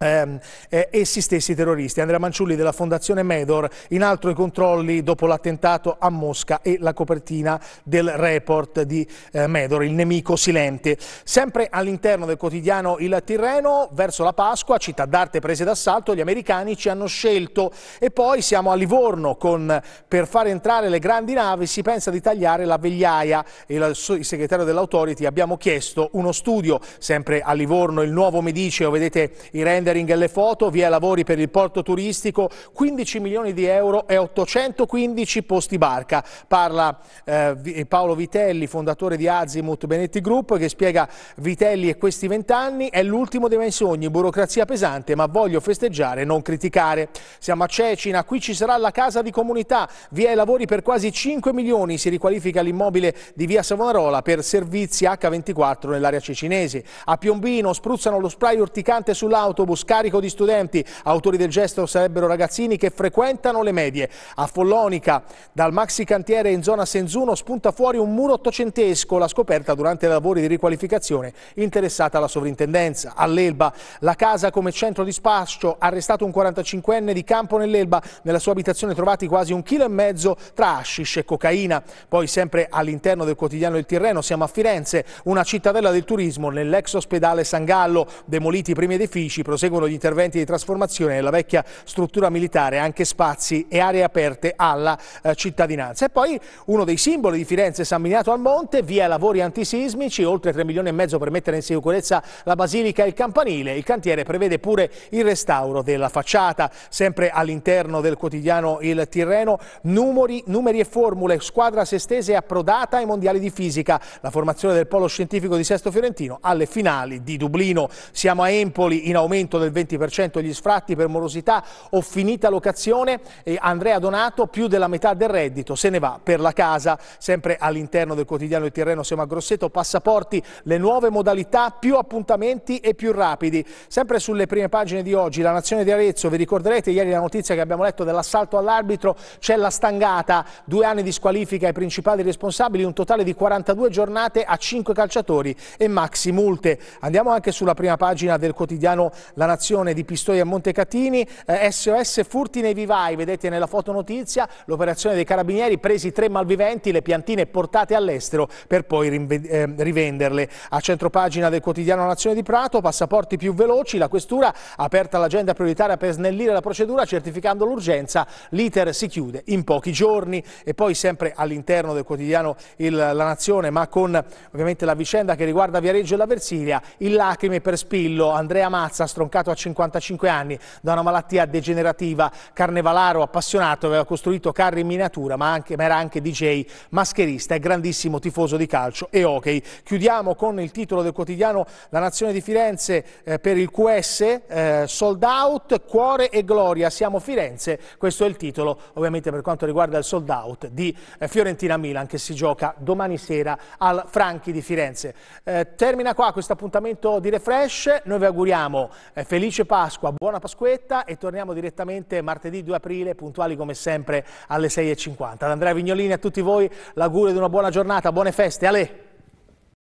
Ehm, essi stessi terroristi. Andrea Manciulli della Fondazione Medor in altro i controlli dopo l'attentato a Mosca e la copertina del report di eh, Medor, il nemico silente. Sempre all'interno del quotidiano Il Tirreno, verso la Pasqua, città d'arte prese d'assalto, gli americani ci hanno scelto e poi siamo a Livorno con per far entrare le grandi navi si pensa di tagliare la vegliaia e il segretario dell'autority abbiamo chiesto uno studio sempre a Livorno, il nuovo Mediceo, vedete i render rendering e le foto, via lavori per il porto turistico, 15 milioni di euro e 815 posti barca. Parla eh, Paolo Vitelli, fondatore di Azimut Benetti Group, che spiega Vitelli e questi vent'anni è l'ultimo dei miei sogni, burocrazia pesante, ma voglio festeggiare, non criticare. Siamo a Cecina, qui ci sarà la casa di comunità, via i lavori per quasi 5 milioni, si riqualifica l'immobile di via Savonarola per servizi H24 nell'area cecinese. A Piombino spruzzano lo spray urticante sull'autobus, scarico di studenti. Autori del gesto sarebbero ragazzini che frequentano le medie. A Follonica, dal maxi cantiere in zona Senzuno, spunta fuori un muro ottocentesco, la scoperta durante i lavori di riqualificazione interessata alla sovrintendenza. All'Elba, la casa come centro di spaccio, arrestato un 45enne di campo nell'Elba, nella sua abitazione trovati quasi un chilo e mezzo tra hashish e cocaina. Poi sempre all'interno del quotidiano Il Tirreno siamo a Firenze, una cittadella del turismo nell'ex ospedale San Gallo, demoliti i primi edifici, proseguono Proseguono gli interventi di trasformazione della vecchia struttura militare, anche spazi e aree aperte alla eh, cittadinanza. E poi uno dei simboli di Firenze, San Miniato al Monte, via lavori antisismici, oltre 3 milioni e mezzo per mettere in sicurezza la basilica e il campanile. Il cantiere prevede pure il restauro della facciata, sempre all'interno del quotidiano Il Tirreno, numeri, numeri e formule, squadra sestese approdata ai mondiali di fisica, la formazione del polo scientifico di Sesto Fiorentino alle finali di Dublino. Siamo a Empoli in aumento aumento del 20% gli sfratti per morosità o finita locazione. E Andrea Donato, più della metà del reddito, se ne va per la casa. Sempre all'interno del quotidiano Il Tirreno siamo a Grosseto, passaporti, le nuove modalità, più appuntamenti e più rapidi. Sempre sulle prime pagine di oggi, la Nazione di Arezzo, vi ricorderete ieri la notizia che abbiamo letto dell'assalto all'arbitro, c'è la stangata, due anni di squalifica ai principali responsabili, un totale di 42 giornate a 5 calciatori e maxi multe. Andiamo anche sulla prima pagina del quotidiano La L'emanazione di Pistoia e Montecatini, eh, SOS furti nei vivai, vedete nella fotonotizia, l'operazione dei carabinieri presi tre malviventi, le piantine portate all'estero per poi eh, rivenderle. A centropagina del quotidiano Nazione di Prato, passaporti più veloci, la questura ha aperta l'agenda prioritaria per snellire la procedura certificando l'urgenza, l'iter si chiude in pochi giorni e poi sempre all'interno del quotidiano il, La Nazione, ma con ovviamente la vicenda che riguarda Viareggio e la Versilia, il lacrime per Spillo, Andrea Mazza stroncato a 55 anni da una malattia degenerativa. Carnevalaro, appassionato, aveva costruito carri in miniatura, ma, anche, ma era anche DJ, mascherista e grandissimo tifoso di calcio e hockey. Chiudiamo con il titolo del quotidiano La Nazione di Firenze eh, per il QS, eh, sold out, cuore e gloria, siamo Firenze, questo è il titolo ovviamente per quanto riguarda il sold out di eh, Fiorentina-Milan che si gioca domani sera al Franchi di Firenze. Eh, termina qua questo appuntamento di Refresh, noi vi auguriamo eh, eh, felice Pasqua, buona Pasquetta e torniamo direttamente martedì 2 aprile, puntuali come sempre alle 6.50. Ad Andrea Vignolini a tutti voi l'augurio di una buona giornata, buone feste. alle!